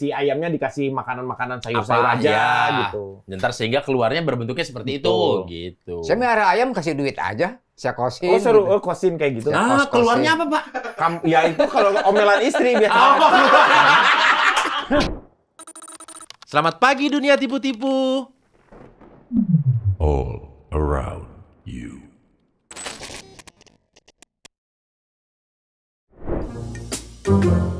si ayamnya dikasih makanan-makanan sayur-sayur aja ya. gitu. Ntar sehingga keluarnya berbentuknya seperti Betul. itu gitu. Saya merah ayam kasih duit aja, saya kosin. Oh seru, gitu. oh, kosin kayak gitu. nah kos keluarnya apa, Pak? Kam ya itu kalau omelan istri biasa. Oh. Selamat pagi dunia tipu-tipu. All around thank you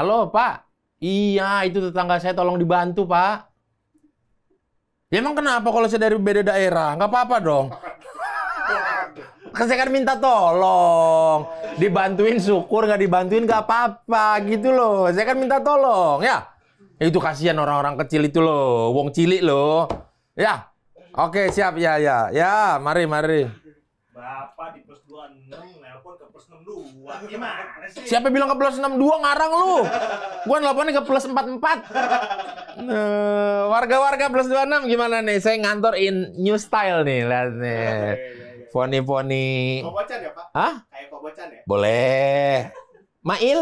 Halo, Pak. Iya, itu tetangga saya tolong dibantu, Pak. Ya emang kenapa kalau saya dari beda daerah? Nggak apa-apa dong. Kan saya kan minta tolong. Dibantuin syukur, nggak dibantuin nggak apa-apa gitu loh. Saya kan minta tolong, ya. ya itu kasihan orang-orang kecil itu loh. Wong cilik loh. Ya, oke siap. Ya, ya. Ya, mari, mari. Bapak di plus 62. Gimana sih? Siapa bilang ke plus 62 ngarang lu? Gua nelponnya ke plus 44. Eh, warga-warga plus 26 gimana nih? Saya ngantor in new style nih, lihat nih. Iya, iya, iya, Foni-foni. Kobocan ya, Pak? Hah? Kayak kobocan ya? Boleh. Mail?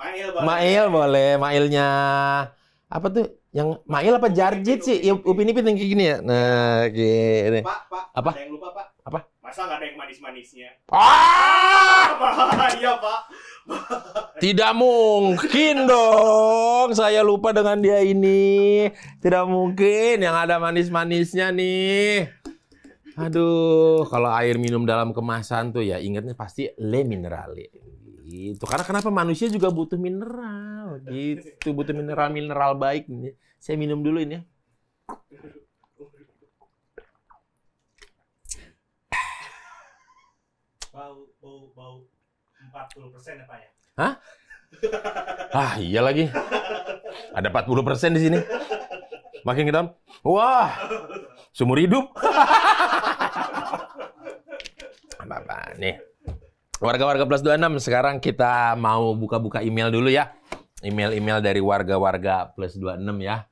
Mail boleh. Mail boleh. Mailnya apa tuh? Yang Mail apa Jarjit sih? Upin Ipin yang kayak gini ya. Nah, gini. Pak, Pak. Apa? Ada yang lupa, Pak. Apa? Masa nggak ada yang manis-manisnya? Ah! ah! Bahaya, Pak. Tidak mungkin dong. Saya lupa dengan dia ini. Tidak mungkin yang ada manis-manisnya nih. Aduh, kalau air minum dalam kemasan tuh ya ingatnya pasti le minerale ya. itu Karena kenapa manusia juga butuh mineral gitu, butuh mineral-mineral baik Saya minum dulu ini ya. bau bau bau 40% ya Pak ya? Hah? ah iya lagi. Ada 40% di sini. Makin kita wah. Sumur hidup. apa apa nih. Warga-warga plus 26 sekarang kita mau buka-buka email dulu ya. Email-email dari warga-warga plus 26 ya.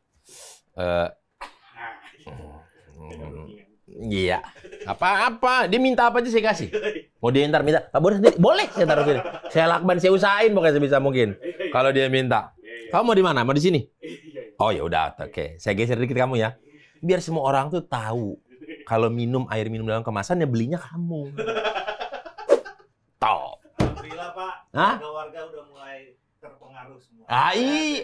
Uh, Iya. Apa-apa. Dia minta apa aja saya kasih. Mau dia ntar minta, Pak ah, Boris Boleh saya taruh sini. Saya lakban, saya usahain pokoknya bisa mungkin. Kalau dia minta. Kamu mau di mana? Mau di sini? Oh ya udah, oke. Okay. Saya geser dikit kamu ya. Biar semua orang tuh tahu kalau minum air minum dalam kemasan ya belinya kamu. Top. Alhamdulillah Pak. Hah? warga udah semua. Ah, iya.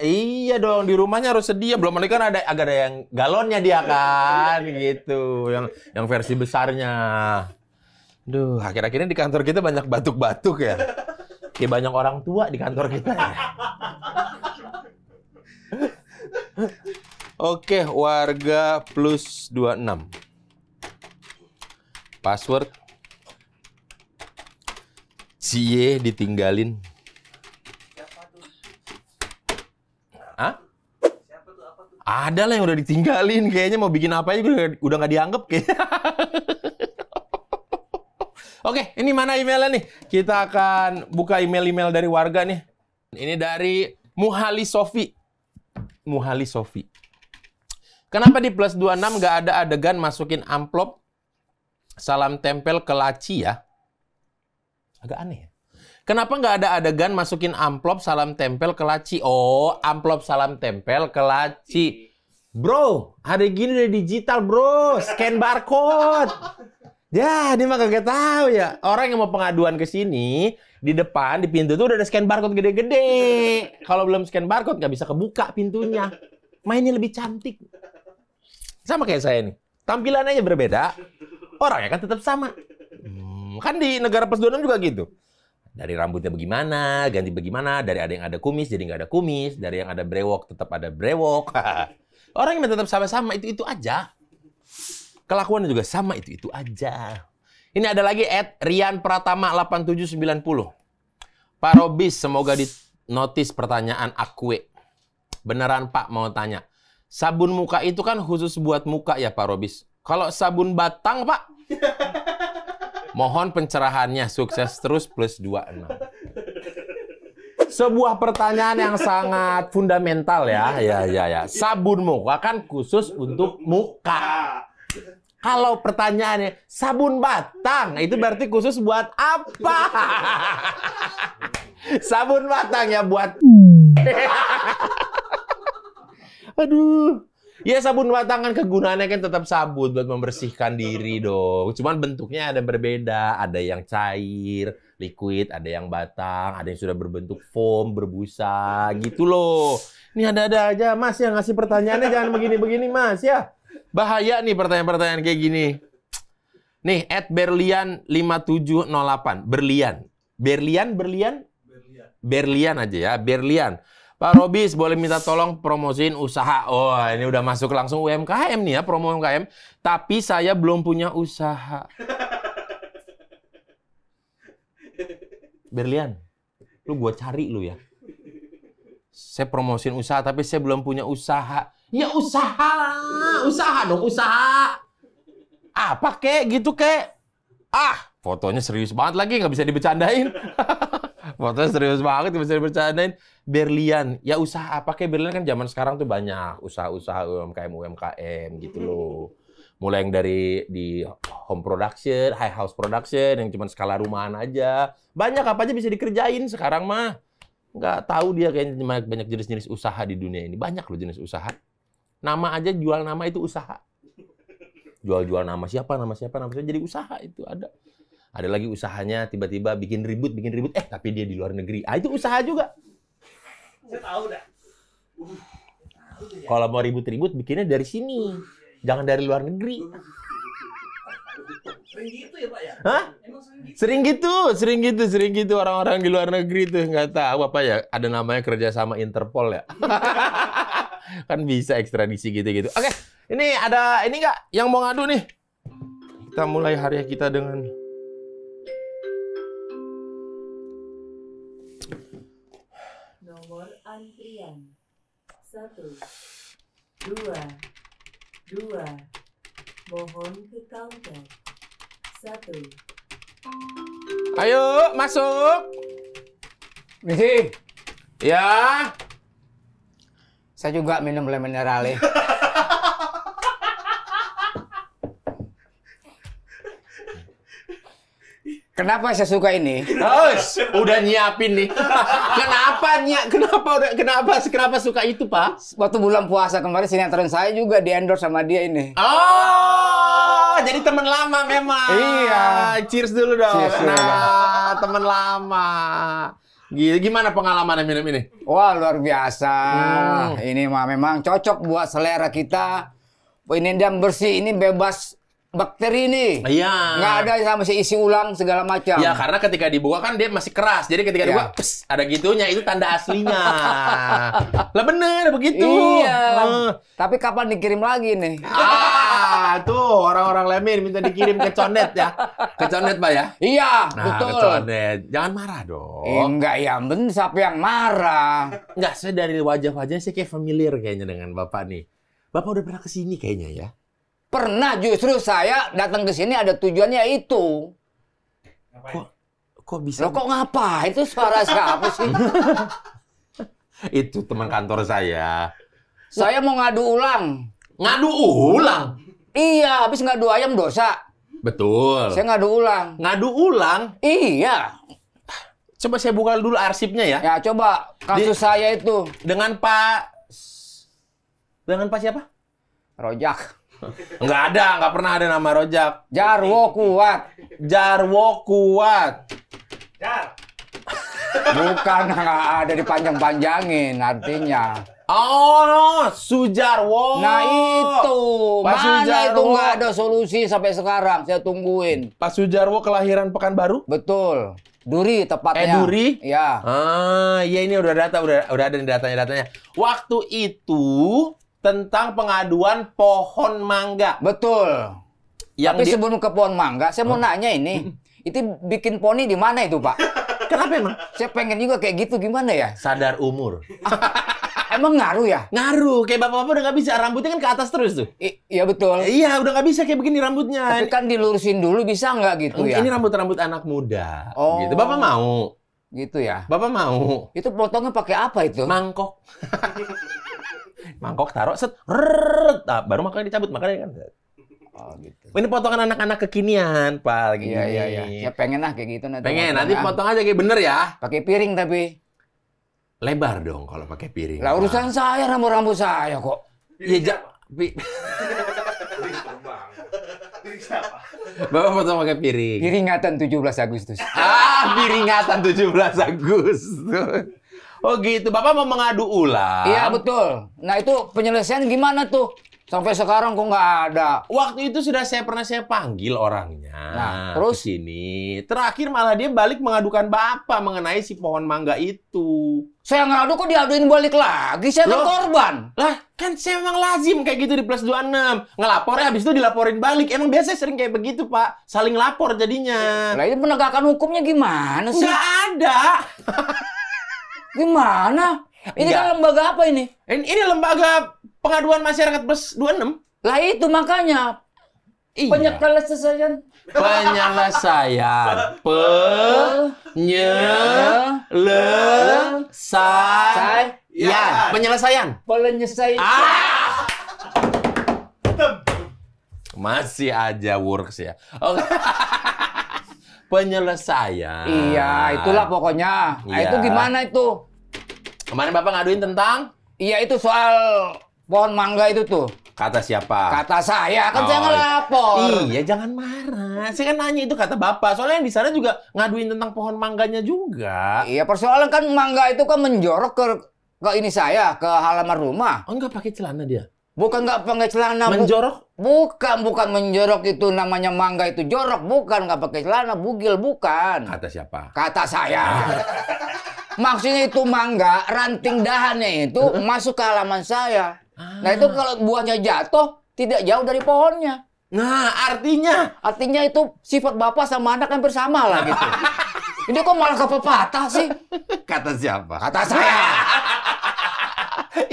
Iya dong, di rumahnya harus sedia. Belum lagi kan ada agak ada yang galonnya dia iya, iya, kan iya. gitu, yang yang versi besarnya. Duh, akhir-akhirnya di kantor kita banyak batuk-batuk ya. Kayak banyak orang tua di kantor kita ya. Oke, warga plus 26. Password Cie ditinggalin Ada lah yang udah ditinggalin. Kayaknya mau bikin apa aja udah, udah gak dianggap kayaknya. Oke, ini mana emailnya nih? Kita akan buka email-email dari warga nih. Ini dari Muhali Sofi. Muhali Sofi. Kenapa di plus 26 gak ada adegan masukin amplop salam tempel ke laci ya? Agak aneh ya? Kenapa nggak ada adegan masukin amplop salam tempel ke laci? Oh, amplop salam tempel ke laci. Bro, hari gini udah digital bro, scan barcode. Ya, ini mah kagak tahu ya. Orang yang mau pengaduan ke sini, di depan, di pintu tuh udah ada scan barcode gede-gede. Kalau belum scan barcode, nggak bisa kebuka pintunya. Mainnya lebih cantik. Sama kayak saya nih. Tampilannya aja berbeda, orangnya kan tetap sama. Hmm, kan di negara perseduanan juga gitu dari rambutnya bagaimana, ganti bagaimana, dari ada yang ada kumis jadi nggak ada kumis, dari yang ada brewok tetap ada brewok. Orang yang tetap sama-sama itu-itu aja. kelakuannya juga sama itu-itu aja. Ini ada lagi at Rian Pratama 8790. Pak Robis, semoga di notis pertanyaan aku. Beneran Pak mau tanya. Sabun muka itu kan khusus buat muka ya Pak Robis. Kalau sabun batang Pak? Mohon pencerahannya sukses terus plus 26. Sebuah pertanyaan yang sangat fundamental ya. Ya ya ya. Sabun muka kan khusus untuk muka. Kalau pertanyaannya sabun batang, itu berarti khusus buat apa? sabun batang ya buat. Hmm. Aduh. Ya sabun batangan kegunaannya kan tetap sabun buat membersihkan diri dong. Cuman bentuknya ada berbeda, ada yang cair, liquid, ada yang batang, ada yang sudah berbentuk foam, berbusa, gitu loh. Ini ada-ada aja, Mas yang ngasih pertanyaannya jangan begini-begini, Mas ya. Bahaya nih pertanyaan-pertanyaan kayak gini. Nih, at Berlian 5708. Berlian. Berlian, Berlian? Berlian. Berlian aja ya, Berlian. Pak Robis boleh minta tolong promosiin usaha. Oh, ini udah masuk langsung UMKM nih ya, promo UMKM. Tapi saya belum punya usaha. Berlian, lu gua cari lu ya. Saya promosiin usaha, tapi saya belum punya usaha. Ya usaha, usaha dong, usaha. Apa kek, gitu kek. Ah, fotonya serius banget lagi, nggak bisa dibecandain. Fotonya serius banget, bisa dipercayain. Berlian, ya usaha apa kayak berlian kan zaman sekarang tuh banyak usaha-usaha UMKM UMKM gitu hmm. loh. Mulai yang dari di home production, high house production yang cuma skala rumahan aja. Banyak apa aja bisa dikerjain sekarang mah. Nggak tahu dia kayak banyak jenis-jenis usaha di dunia ini. Banyak loh jenis usaha. Nama aja jual nama itu usaha. Jual-jual nama siapa, nama siapa, nama siapa jadi usaha itu ada. Ada lagi usahanya tiba-tiba bikin ribut, bikin ribut. Eh, tapi dia di luar negeri. Ah, itu usaha juga. Saya tahu dah. Kalau mau ribut-ribut, bikinnya dari sini. Jangan dari luar negeri. Sering gitu ya Pak ya? Hah? Gitu? sering gitu? Sering gitu, sering gitu, orang-orang di luar negeri tuh nggak tahu apa ya. Ada namanya kerjasama Interpol ya. kan bisa ekstradisi gitu-gitu. Oke, ini ada ini nggak yang mau ngadu nih? Kita mulai hari kita dengan satu dua dua mohon ke counter satu ayo masuk nih ya saya juga minum lemon mineral Kenapa saya suka ini? Oh, udah nyiapin nih. kenapa nyiap? Kenapa udah? Kenapa? Kenapa suka itu, Pak? Waktu bulan puasa kemarin sini sinetron saya juga di endorse sama dia ini. Oh, jadi teman lama memang. Iya. Cheers dulu dong. Cheers dulu. Nah, teman lama. gimana pengalaman minum ini? Wah, luar biasa. Hmm. Ini mah memang cocok buat selera kita. Ini dan bersih, ini bebas bakteri ini. Iya. Nggak ada yang masih isi ulang segala macam. Iya, karena ketika dibuka kan dia masih keras. Jadi ketika iya. dibuka, ya. ada gitunya. Itu tanda aslinya. lah bener, begitu. Iya. Uh. Tapi kapan dikirim lagi nih? Ah, tuh orang-orang lemir minta dikirim ke condet ya. Ke condet, Pak ya? Iya, nah, betul. Ke condet. Jangan marah dong. Eh, enggak, ya, bener siapa yang marah. Enggak, saya dari wajah wajahnya sih kayak familiar kayaknya dengan Bapak nih. Bapak udah pernah kesini kayaknya ya. Pernah justru saya datang ke sini ada tujuannya itu. Kok, kok bisa? Loh, kok ngapa? Itu suara siapa sih? itu teman kantor saya. Saya mau ngadu ulang. Ngadu ulang? Iya, habis ngadu ayam dosa. Betul. Saya ngadu ulang. Ngadu ulang? Iya. Coba saya buka dulu arsipnya ya. Ya, coba kasus Di, saya itu dengan Pak dengan Pak siapa? Rojak. Enggak ada, enggak pernah ada nama rojak. Jarwo kuat. Jarwo kuat. Jar. Bukan nggak ada dipanjang-panjangin artinya. Oh, Sujarwo. Nah itu, Pak mana Sujarwo. itu nggak ada solusi sampai sekarang. Saya tungguin. Pak Sujarwo kelahiran Pekanbaru? Betul. Duri tepatnya. Eh Duri? Ya. Ah, ya ini udah data, udah udah ada datanya datanya. Waktu itu tentang pengaduan pohon mangga. Betul. Yang Tapi di... sebelum ke pohon mangga, saya mau oh. nanya ini, itu bikin poni di mana itu Pak? Kenapa emang? Saya pengen juga kayak gitu gimana ya? Sadar umur. Emang ngaruh ya? Ngaruh. Kayak bapak-bapak udah nggak bisa. Rambutnya kan ke atas terus tuh. I iya betul. Eh, iya, udah nggak bisa kayak begini rambutnya. Tapi kan dilurusin dulu bisa nggak gitu Ini ya? Ini rambut-rambut anak muda. Oh. Gitu. Bapak mau. Gitu ya? Bapak mau. Itu potongnya pakai apa itu? Mangkok. mangkok taruh set rrrr, baru makanya dicabut makanya kan Oh, gitu. Ini potongan anak-anak kekinian, Pak. Lagi Iya, iya, iya. Ya pengen lah kayak gitu nanti. Pengen, nanti potong aja kayak bener ya. Pakai piring tapi. Lebar dong kalau pakai piring. Lah urusan nah. saya rambut-rambut saya kok. Iya, ja Bapak foto pakai piring. Piringatan 17 Agustus. Ah, piringatan 17 Agustus. Oh gitu, Bapak mau mengadu ulang. Iya betul. Nah itu penyelesaian gimana tuh? Sampai sekarang kok nggak ada. Waktu itu sudah saya pernah saya panggil orangnya. Nah, terus ini terakhir malah dia balik mengadukan bapak mengenai si pohon mangga itu. Saya ngadu kok diaduin balik lagi, saya kan Loh? kan korban. Lah, kan saya memang lazim kayak gitu di plus 26. Ngelapornya habis itu dilaporin balik. Emang biasa sering kayak begitu, Pak. Saling lapor jadinya. Nah, ini penegakan hukumnya gimana sih? Nggak ada. Gimana? Ini kan lembaga apa ini? Ini, ini lembaga pengaduan masyarakat plus 26. Lah itu makanya. Iya. Penyelesaian. Penyelesaian. Penyelesaian. Penyelesaian. Penyelesaian. Ah! Masih aja works ya. Oke. Okay. penyelesaian. Iya, itulah pokoknya. Nah, iya. Nah, itu gimana itu? Kemarin Bapak ngaduin tentang? Iya, itu soal pohon mangga itu tuh. Kata siapa? Kata saya, kan oh. saya ngelapor. Iya, jangan marah. Saya kan nanya itu kata Bapak. Soalnya yang di sana juga ngaduin tentang pohon mangganya juga. Iya, persoalan kan mangga itu kan menjorok ke ke ini saya, ke halaman rumah. Oh, enggak pakai celana dia. Bukan nggak pakai celana. Menjorok? Bu bukan, bukan menjorok itu namanya mangga itu jorok. Bukan nggak pakai celana, bugil bukan. Kata siapa? Kata saya. Maksudnya itu mangga, ranting dahannya itu masuk ke halaman saya. Nah ah. itu kalau buahnya jatuh, tidak jauh dari pohonnya. Nah artinya? Artinya itu sifat bapak sama anak kan bersama lah gitu. Ini kok malah ke pepatah sih? Kata siapa? Kata saya.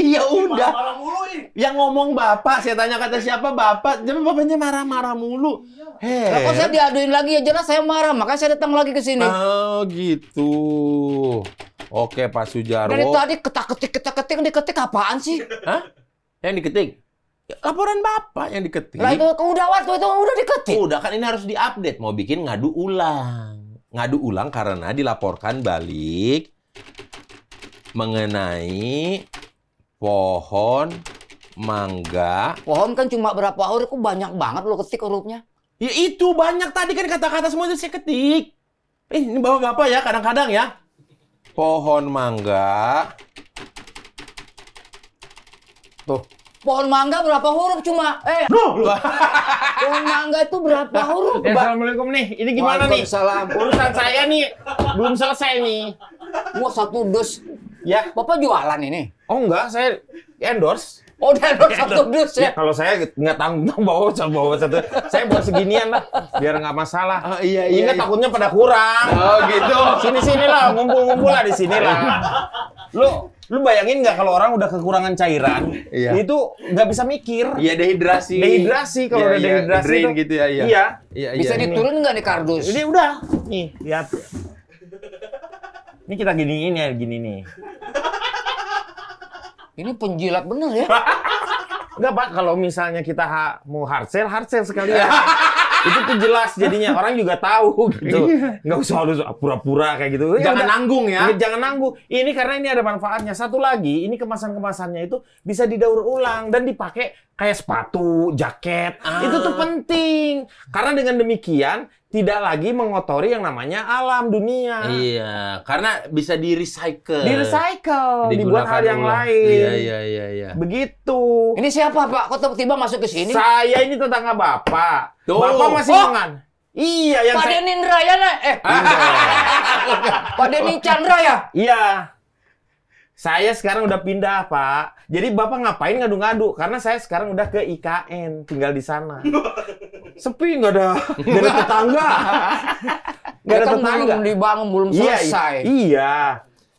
Iya udah. Marah, mulu Yang ngomong bapak, saya tanya kata siapa bapak, jadi bapaknya marah-marah mulu. Iya. Heh. Kalau saya diaduin lagi ya jelas saya marah, makanya saya datang lagi ke sini. Oh gitu. Oke Pak Sujarwo. Dari tadi ketak-ketik ketak-ketik diketik apaan sih? Hah? Yang diketik? Ya, laporan bapak yang diketik. Lah itu udah waktu itu udah diketik. Oh, udah kan ini harus diupdate mau bikin ngadu ulang. Ngadu ulang karena dilaporkan balik mengenai pohon mangga. Pohon kan cuma berapa huruf, kok banyak banget lo ketik hurufnya. Ya itu banyak tadi kan kata-kata semua itu saya ketik. Eh, ini bawa bapak ya kadang-kadang ya. Pohon mangga. Tuh. Pohon mangga berapa huruf cuma? Eh. Duh. Pohon mangga itu berapa huruf? Ya, Assalamualaikum nih. Ini gimana nih? Salam. Urusan saya nih belum selesai nih. Mau satu dus. Ya. Bapak jualan ini? Oh enggak, saya endorse. Oh, dia endorse satu dus ya? ya kalau saya nggak tanggung bawa bawa satu, saya buat seginian lah, biar nggak masalah. Oh, iya iya. Ingat iya. takutnya pada kurang. Oh gitu. Sini sini lah, ngumpul ngumpul lah di sini lah. Lu lu bayangin nggak kalau orang udah kekurangan cairan iya. itu nggak bisa mikir iya dehidrasi dehidrasi kalau iya, udah iya, dehidrasi drain gitu ya iya iya, iya bisa iya, diturun nggak nih kardus ini udah nih lihat ini kita giniin ya gini nih ini penjilat bener ya. Enggak Pak, kalau misalnya kita ha mau hard sell, hard sell ya. itu tuh jelas jadinya orang juga tahu gitu iya. nggak usah harus pura-pura kayak gitu iya, jangan ya, nanggung ya jangan nanggung ini karena ini ada manfaatnya satu lagi ini kemasan kemasannya itu bisa didaur ulang dan dipakai kayak sepatu jaket ah. itu tuh penting karena dengan demikian tidak lagi mengotori yang namanya alam dunia. Iya, karena bisa di recycle. Di recycle, dibuat hal yang ulang. lain. Iya, iya, iya, iya. Begitu. Ini siapa Pak? Kok tiba-tiba masuk ke sini? Saya ini tetangga Bapak. Tuh. Bapak masih oh. mangan. Iya, yang Pak saya... Denny Raya Eh. Iya. Iya. Pak Denin Chandra ya? Iya. Saya sekarang udah pindah, Pak. Jadi Bapak ngapain ngadu-ngadu? Karena saya sekarang udah ke IKN, tinggal di sana. sepi nggak ada nggak ada tetangga nggak ada kan tetangga belum dibangun belum iya, selesai iya, iya.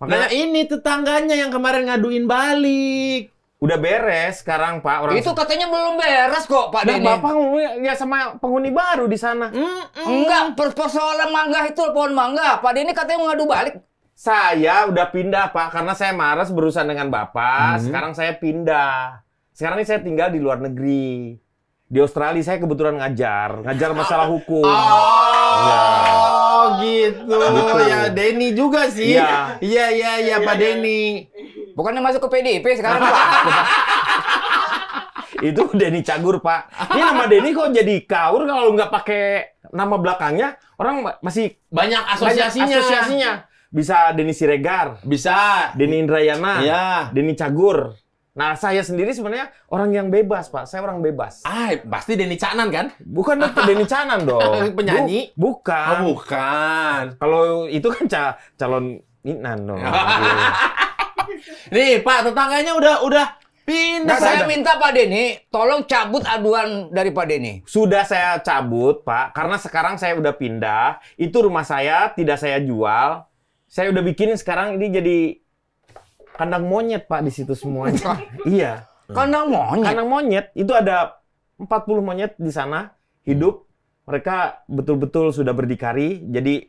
nah ini tetangganya yang kemarin ngaduin balik Udah beres sekarang Pak orang Itu katanya belum beres kok Pak dan nah, Dini. Bapak ya sama penghuni baru di sana. Mm, mm. Enggak, persoalan mangga itu pohon mangga. Pak ini katanya ngadu balik. Saya udah pindah Pak karena saya marah berurusan dengan Bapak. Mm -hmm. Sekarang saya pindah. Sekarang ini saya tinggal di luar negeri di Australia saya kebetulan ngajar, ngajar masalah hukum. Oh, ya. gitu. gitu. Ya Denny juga sih. Iya, iya, iya, ya, Pak iya. Denny. Bukannya masuk ke PDIP sekarang, Pak. Itu Denny Cagur, Pak. Ini nama Denny kok jadi kaur kalau nggak pakai nama belakangnya, orang masih banyak asosiasinya. Banyak asosiasinya. Bisa Denny Siregar, bisa Denny Indrayana, Iya. Denny Cagur. Nah, saya sendiri sebenarnya orang yang bebas, Pak. Saya orang bebas. Ah, pasti Deni Canan kan? Bukan dokter Deni Canan dong. Penyanyi? bukan. Oh, bukan. Kalau itu kan ca calon Minan dong. Nih, Pak, tetangganya udah udah Pindah. Nah, saya minta Pak Deni tolong cabut aduan dari Pak Deni. Sudah saya cabut, Pak. Karena sekarang saya udah pindah. Itu rumah saya, tidak saya jual. Saya udah bikin sekarang ini jadi kandang monyet pak di situ semuanya. iya. Kandang monyet. Kandang monyet itu ada 40 monyet di sana hidup. Mereka betul-betul sudah berdikari. Jadi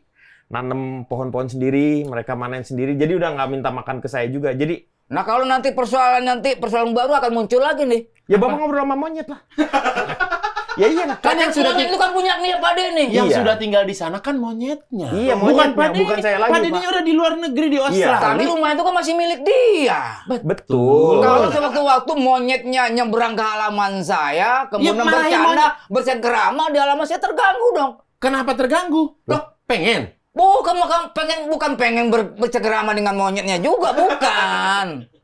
nanam pohon-pohon sendiri, mereka manen sendiri. Jadi udah nggak minta makan ke saya juga. Jadi Nah kalau nanti persoalan nanti persoalan baru akan muncul lagi nih. Ya bapak ngobrol sama monyet lah. ya iya nah, kan yang sudah itu kan punya nih Pak iya. Deni. yang iya. sudah tinggal di sana kan monyetnya iya monyetnya, bukan Pak Deni. bukan saya lagi Pak Deni udah di luar negeri di iya. Australia iya. tapi rumah itu kan masih milik dia betul, betul. kalau sewaktu-waktu monyetnya nyebrang ke halaman saya kemudian ya, bercanda bercengkerama di halaman saya terganggu dong kenapa terganggu loh pengen Bukan, bukan pengen bukan pengen bercerama dengan monyetnya juga bukan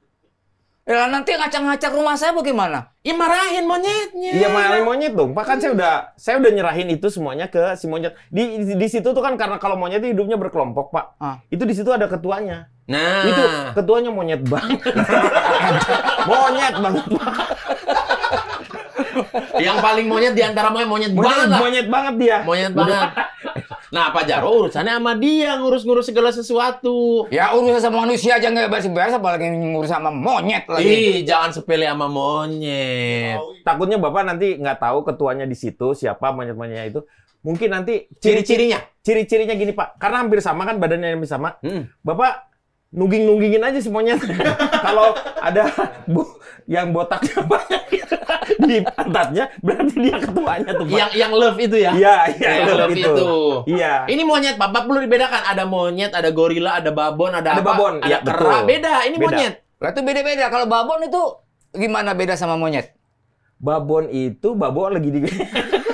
Ya nanti ngacak-ngacak rumah saya bagaimana? Ya marahin monyetnya. Iya marahin monyet dong. Pak kan saya udah saya udah nyerahin itu semuanya ke si monyet. Di di, di situ tuh kan karena kalau monyet itu hidupnya berkelompok, Pak. Ah. Itu di situ ada ketuanya. Nah, itu ketuanya monyet banget. monyet banget, Pak yang paling monyet di antara monyet monyet, banget lah. monyet banget dia monyet banget nah Pak Jaro urusannya sama dia ngurus-ngurus segala sesuatu ya urusan sama manusia aja nggak beres-beres apalagi ngurus sama monyet lagi ih jangan sepele sama monyet oh, takutnya bapak nanti nggak tahu ketuanya di situ siapa monyet-monyetnya itu mungkin nanti ciri-cirinya ciri-cirinya gini pak karena hampir sama kan badannya hampir sama hmm. bapak nungging nunggingin aja monyet. kalau ada bu yang botaknya banyak di pantatnya berarti dia ketuanya tuh Yang yang love itu ya? Iya, iya love, love itu. Iya. Ini monyet Pak, perlu dibedakan ada monyet, ada gorila, ada babon, ada, ada apa? babon. Ada ya, kera, betul. beda. Ini beda. monyet. berarti itu beda-beda. Kalau babon itu gimana beda sama monyet? Babon itu babon lagi di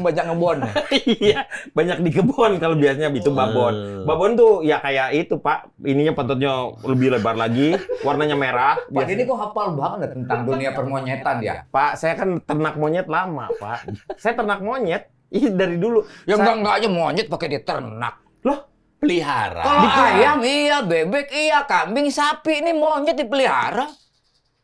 banyak ngebon. Iya, banyak di kebon kalau biasanya itu babon. Babon tuh ya kayak itu, Pak. Ininya pantatnya lebih lebar lagi, warnanya merah. Pak, ini kok hafal banget tentang dunia permonyetan ya? Pak, saya kan ternak monyet lama, Pak. saya ternak monyet Ih, iya, dari dulu. Ya enggak enggak aja monyet pakai diternak. Loh, pelihara. Kalau ayam iya, bebek iya, kambing, sapi ini monyet dipelihara.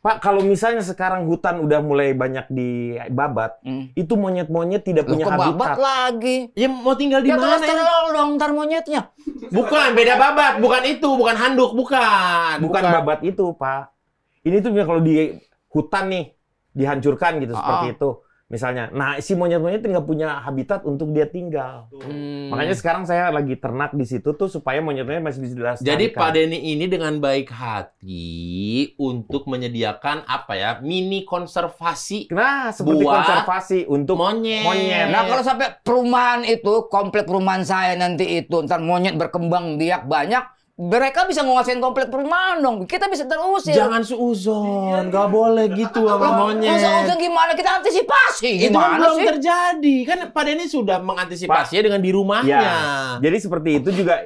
Pak, kalau misalnya sekarang hutan udah mulai banyak dibabat, hmm. itu monyet-monyet tidak Loh, punya habitat. lagi. Ya mau tinggal di ya, mana? Ya dong ntar monyetnya. Bukan, beda babat, bukan itu, bukan handuk, bukan. Bukan, bukan. babat itu, Pak. Ini tuh kalau di hutan nih dihancurkan gitu oh. seperti itu misalnya. Nah, si monyet-monyet nggak punya habitat untuk dia tinggal. Hmm. Makanya sekarang saya lagi ternak di situ tuh supaya monyet-monyet masih bisa dilestarikan. Jadi Pak Denny ini dengan baik hati untuk menyediakan apa ya mini konservasi. Nah, seperti buat konservasi untuk monyet. monyet. Nah, kalau sampai perumahan itu komplek perumahan saya nanti itu ntar monyet berkembang biak banyak mereka bisa nguasain komplek perumahan dong. Kita bisa terusir. Jangan seuzon, nggak boleh gitu sama monyet. Seuzon gimana? Kita antisipasi. Gimana itu kan belum sih? terjadi. Kan pada ini sudah mengantisipasi pa dengan di rumahnya. Ya. Jadi seperti itu juga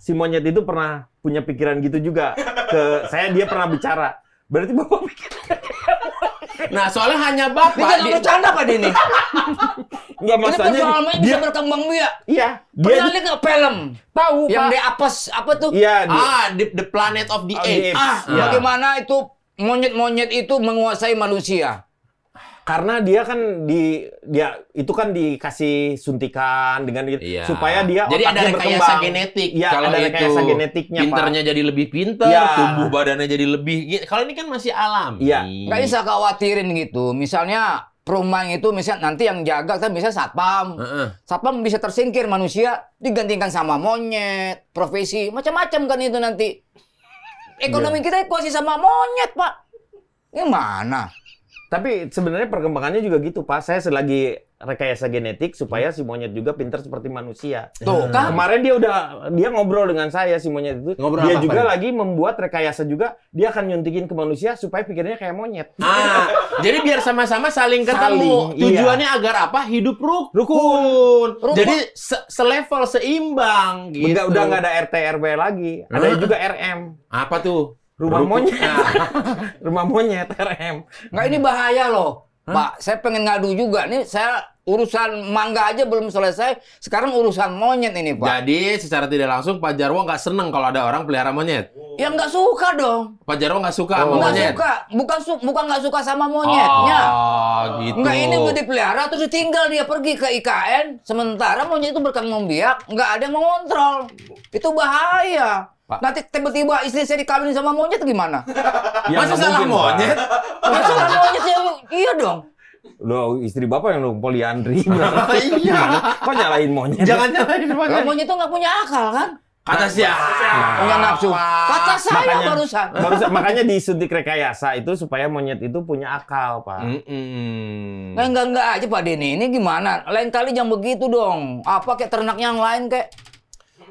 si monyet itu pernah punya pikiran gitu juga ke saya dia pernah bicara Berarti bapak pikir. nah, soalnya hanya bapak. Kan dia jangan canda pak Denny. Enggak masalahnya. Ini persoalan dia... bisa berkembang ya. Iya. Dia pernah lihat nggak film? Tahu Yang pak. di apes apa tuh? Iya. Ah, the, the Planet of the oh, iya. Apes. Ah, ah, bagaimana itu monyet-monyet itu menguasai manusia? karena dia kan di dia itu kan dikasih suntikan dengan gitu, iya. supaya dia jadi ada rekayasa berkembang. genetik ya, kalau ada rekayasa itu genetiknya pinternya jadi lebih pintar, ya. tubuh badannya jadi lebih kalau ini kan masih alam ya. nggak bisa khawatirin gitu misalnya perumahan itu misal nanti yang jaga kan bisa satpam uh -uh. satpam bisa tersingkir manusia digantikan sama monyet profesi macam-macam kan itu nanti ekonomi yeah. kita kuasi sama monyet pak gimana tapi sebenarnya perkembangannya juga gitu, Pak. Saya selagi rekayasa genetik supaya hmm. si monyet juga pintar seperti manusia. Tuh, nah, kan? Kemarin dia udah dia ngobrol dengan saya si monyet itu. Ngobrol dia apa, juga apa? lagi membuat rekayasa juga dia akan nyuntikin ke manusia supaya pikirnya kayak monyet. Ah, jadi biar sama-sama saling ketemu. Saling, iya. Tujuannya iya. agar apa? Hidup ruk rukun. rukun. Jadi se selevel seimbang gitu. Enggak udah nggak ada RT RW lagi. Ada juga RM. Apa tuh? Nah. rumah monyet. rumah monyet RM. Enggak ini bahaya loh. Hah? Pak, saya pengen ngadu juga. Nih saya urusan mangga aja belum selesai, sekarang urusan monyet ini, Pak. Jadi secara tidak langsung Pak Jarwo nggak seneng kalau ada orang pelihara monyet. Ya nggak suka dong. Pak Jarwo nggak suka oh. sama gak monyet. suka, bukan su bukan nggak suka sama monyetnya. Oh, gitu. Nggak ini udah dipelihara terus ditinggal dia pergi ke IKN, sementara monyet itu berkembang biak, nggak ada yang mengontrol. Itu bahaya. Pak. Nanti tiba-tiba istri saya dikawinin sama monyet gimana? Ya, Masa salah monyet? Masa salah monyet ya? Iya dong. Lo istri bapak yang lo poliandri. iya. Kok nyalain monyet? Jangan nyalain monyet. Monyet itu nggak punya akal kan? Kata nah, siapa? Nah. Punya nafsu. Kata saya makanya, barusan. barusan. Makanya disuntik rekayasa itu supaya monyet itu punya akal, Pak. Mm -mm. enggak enggak aja Pak Denny. Ini gimana? Lain kali jangan begitu dong. Apa kayak ternak yang lain kayak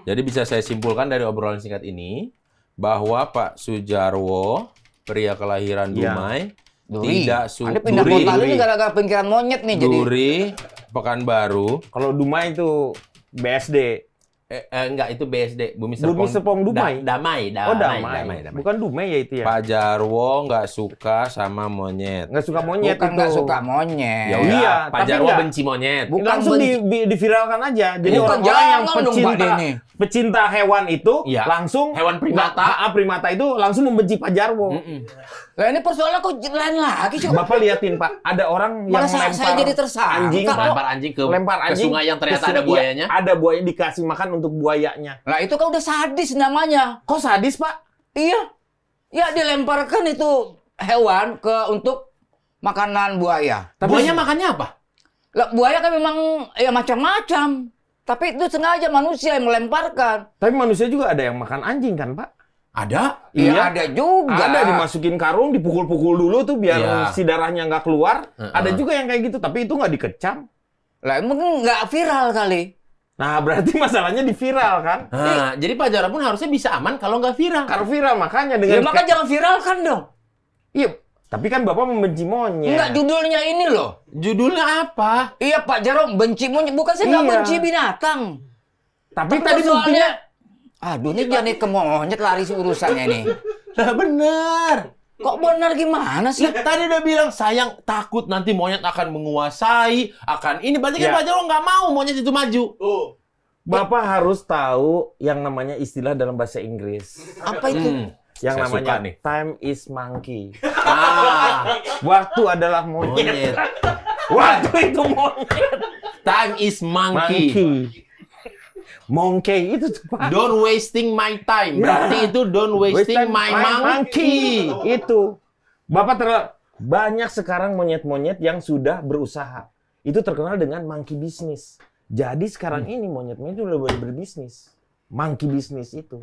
jadi bisa saya simpulkan dari obrolan singkat ini bahwa Pak Sujarwo, pria kelahiran ya. Dumai, Duri. tidak suka Ada pindah Duri. kota gara-gara pinggiran monyet nih Duri, jadi. Duri, Pekanbaru. Kalau Dumai itu BSD. Eh, eh, enggak itu BSD Bumi Serpong. Bumi Serpong Dumai. Da, damai, damai, oh, damai. damai, damai. Bukan Dumai ya itu ya. Pak Jarwo nggak suka sama monyet. Nggak suka monyet Bukan nggak suka monyet. Ya iya, Pak Jarwo enggak. benci monyet. Bukan langsung benci. Di, diviralkan aja. Jadi orang-orang yang pecinta pecinta hewan itu ya. langsung hewan primata, nah, primata itu langsung membenci Pak Jarwo. Mm -mm. Lah ini persoalan kok lain lagi coba. Bapak liatin Pak, ada orang yang Masa lempar saya jadi tersangka anjing, Pak. lempar anjing ke lempar anjing ke sungai yang ternyata ada buayanya. Iya, ada buaya dikasih makan untuk buayanya. Lah itu kan udah sadis namanya. Kok sadis, Pak? Iya. Ya dilemparkan itu hewan ke untuk makanan buaya. Tapi buaya makannya apa? Lah buaya kan memang ya macam-macam. Tapi itu sengaja manusia yang melemparkan. Tapi manusia juga ada yang makan anjing kan, Pak? Ada? Iya ya, ada juga. Ada dimasukin karung, dipukul-pukul dulu tuh biar ya. si darahnya nggak keluar. Uh -uh. Ada juga yang kayak gitu, tapi itu nggak dikecam. Lah mungkin nggak viral kali. Nah berarti masalahnya di viral kan? Nah, jadi Pak Jarod pun harusnya bisa aman kalau nggak viral. Kalau viral makanya dengan. Ya maka jangan viral kan dong. Iya. Tapi kan Bapak membenci monyet. Enggak, judulnya ini loh. Judulnya apa? Iya, Pak Jarod benci monyet. Bukan saya nggak iya. benci binatang. Tapi, Tapi tadi soalnya, Aduh, ini jangan ke monyet lari si urusannya nih. Lah bener. Kok benar gimana sih? tadi udah bilang sayang takut nanti monyet akan menguasai, akan ini berarti kan ya. kan Pak lo nggak mau monyet itu maju. Oh. Bapak ya. harus tahu yang namanya istilah dalam bahasa Inggris. Apa itu? Hmm. Yang Saya namanya nih. time is monkey. ah, waktu adalah monyet. monyet. Waktu itu monyet. Time is monkey. monkey. Monkey itu tuh Don't wasting my time. Ya. Berarti itu don't wasting waste my, my monkey. monkey. Itu. Bapak ter banyak sekarang monyet-monyet yang sudah berusaha. Itu terkenal dengan monkey bisnis. Jadi sekarang hmm. ini monyet-monyet udah boleh berbisnis. Monkey bisnis itu.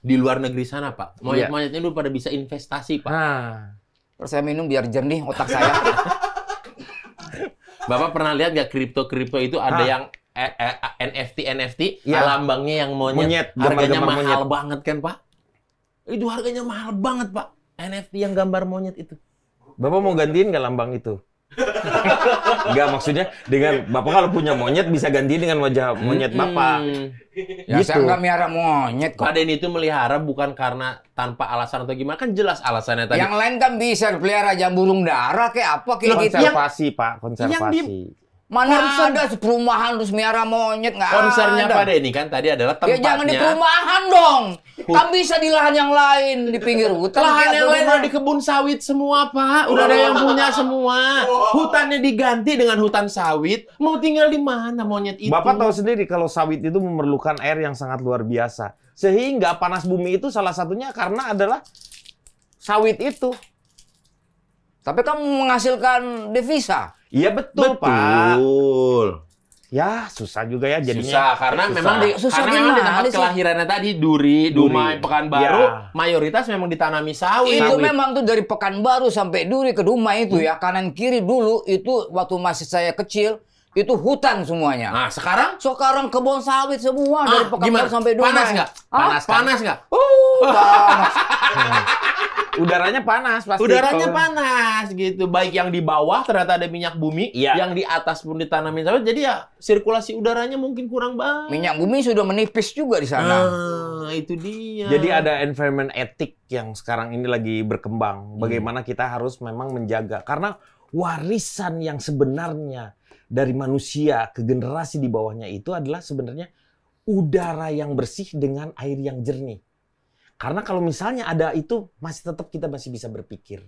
Di luar negeri sana, Pak. Iya. Monyet-monyetnya dulu pada bisa investasi, Pak. Nah. Terus saya minum biar jernih otak saya. Bapak pernah lihat nggak kripto-kripto itu ada ah. yang NFT NFT ya. lambangnya yang monyet, monyet harganya gambar mahal monyet. banget kan pak itu harganya mahal banget pak NFT yang gambar monyet itu bapak mau gantiin nggak lambang itu Enggak maksudnya dengan bapak kalau punya monyet bisa ganti dengan wajah monyet hmm. bapak. Hmm. Ya saya gitu. nggak miara monyet kok. ini itu melihara bukan karena tanpa alasan atau gimana kan jelas alasannya tadi. Yang lain kan bisa pelihara jam burung darah kayak apa kayak gitu. Konservasi yang, pak, konservasi. Yang di, Mana Konser. ada perumahan terus miara monyet nggak ada. pada ini kan tadi adalah tempatnya. Ya jangan di perumahan dong. Kan bisa di lahan yang lain di pinggir hutan. Lahan yang lain di kebun sawit semua pak. Udah ada yang punya semua. Hutannya diganti dengan hutan sawit. Mau tinggal di mana monyet itu? Bapak tahu sendiri kalau sawit itu memerlukan air yang sangat luar biasa. Sehingga panas bumi itu salah satunya karena adalah sawit itu. Tapi kamu menghasilkan devisa. Iya betul, betul, Pak. Ya, susah juga ya jadinya. Susah karena susah. memang di susah karena memang di tempat kelahirannya tadi Duri, Dumai, Pekanbaru ya. mayoritas memang ditanami sawit. Itu sawit. memang tuh dari Pekanbaru sampai Duri ke Dumai itu hmm. ya kanan kiri dulu itu waktu masih saya kecil itu hutan semuanya. Nah, sekarang? Sekarang kebun sawit semua ah, dari Pekanbaru sampai Dumai. Panas nggak? Panas, kan? panas nggak? Uh, panas. Udaranya panas pasti. Udaranya panas gitu. Baik yang di bawah ternyata ada minyak bumi, ya. yang di atas pun ditanamin sawit. Jadi ya sirkulasi udaranya mungkin kurang banget. Minyak bumi sudah menipis juga di sana. Ah, itu dia. Jadi ada environment etik yang sekarang ini lagi berkembang. Hmm. Bagaimana hmm. kita harus memang menjaga karena warisan yang sebenarnya dari manusia ke generasi di bawahnya itu adalah sebenarnya udara yang bersih dengan air yang jernih. Karena kalau misalnya ada itu masih tetap kita masih bisa berpikir.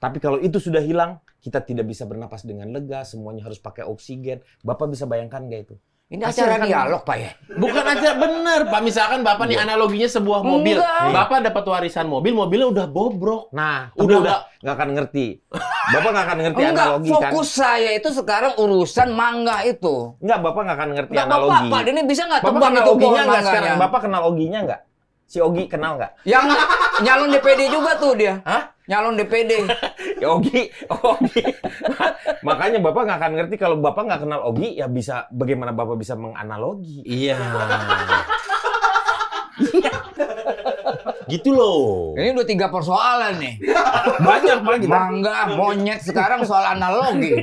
Tapi kalau itu sudah hilang, kita tidak bisa bernapas dengan lega, semuanya harus pakai oksigen. Bapak bisa bayangkan nggak itu? Ini acara kan... dialog, Pak ya? Bukan acara benar, Pak. Misalkan Bapak nih iya. analoginya sebuah mobil. Enggak. Iya. Bapak dapat warisan mobil, mobilnya udah bobrok. Nah, udah udah nggak akan ngerti. Bapak nggak akan ngerti enggak, analogi fokus kan? fokus saya itu sekarang urusan mangga itu. Nggak, Bapak nggak akan ngerti enggak, analogi. Bapak, Pak, ini bisa nggak tebak itu pohon nggak sekarang? Bapak kenal oginya nggak? Si Ogi kenal nggak? Yang nyalon DPD juga tuh dia. Hah? nyalon DPD. ya Ogi, Ogi. Makanya Bapak nggak akan ngerti kalau Bapak nggak kenal Ogi, ya bisa bagaimana Bapak bisa menganalogi. Iya. gitu loh. Ini udah tiga persoalan nih. banyak banget. Mangga, monyet sekarang soal analogi.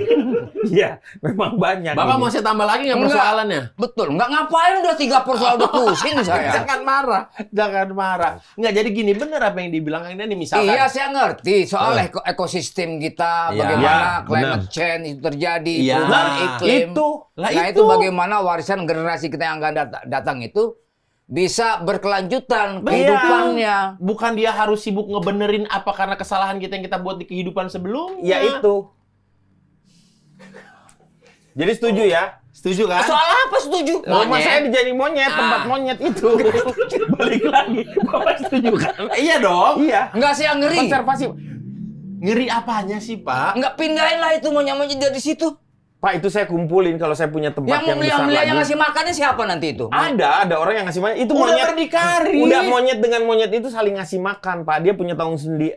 Iya, memang banyak. Bapak ini. mau saya tambah lagi nggak persoalannya? Betul. Nggak ngapain udah tiga persoalan udah pusing saya. Jangan marah, jangan marah. Nggak jadi gini bener apa yang dibilang ini nih misalnya. Iya saya ngerti soal eh. ekosistem kita ya. bagaimana ya, climate bener. change itu terjadi ya. perubahan iklim. Itu, lah nah, itu. bagaimana warisan generasi kita yang akan datang itu bisa berkelanjutan kehidupannya. Bukan dia harus sibuk ngebenerin apa karena kesalahan kita yang kita buat di kehidupan sebelumnya. Ya itu. Jadi setuju ya? Setuju kan? Soal apa setuju? Rumah saya dijadi monyet, ah. tempat monyet itu. Balik lagi. Bapak setuju kan? iya dong. Iya. Enggak sih yang ngeri. Konservasi. Ngeri apanya sih, Pak? Enggak pindahin lah itu monyet-monyet dari situ. Pak itu saya kumpulin kalau saya punya tempat yang, yang besar lagi. Yang ngasih makannya siapa nanti itu? Ada, ada orang yang ngasih makan. Itu udah monyet. berdikari. Udah monyet dengan monyet itu saling ngasih makan, Pak. Dia punya tanggung sendi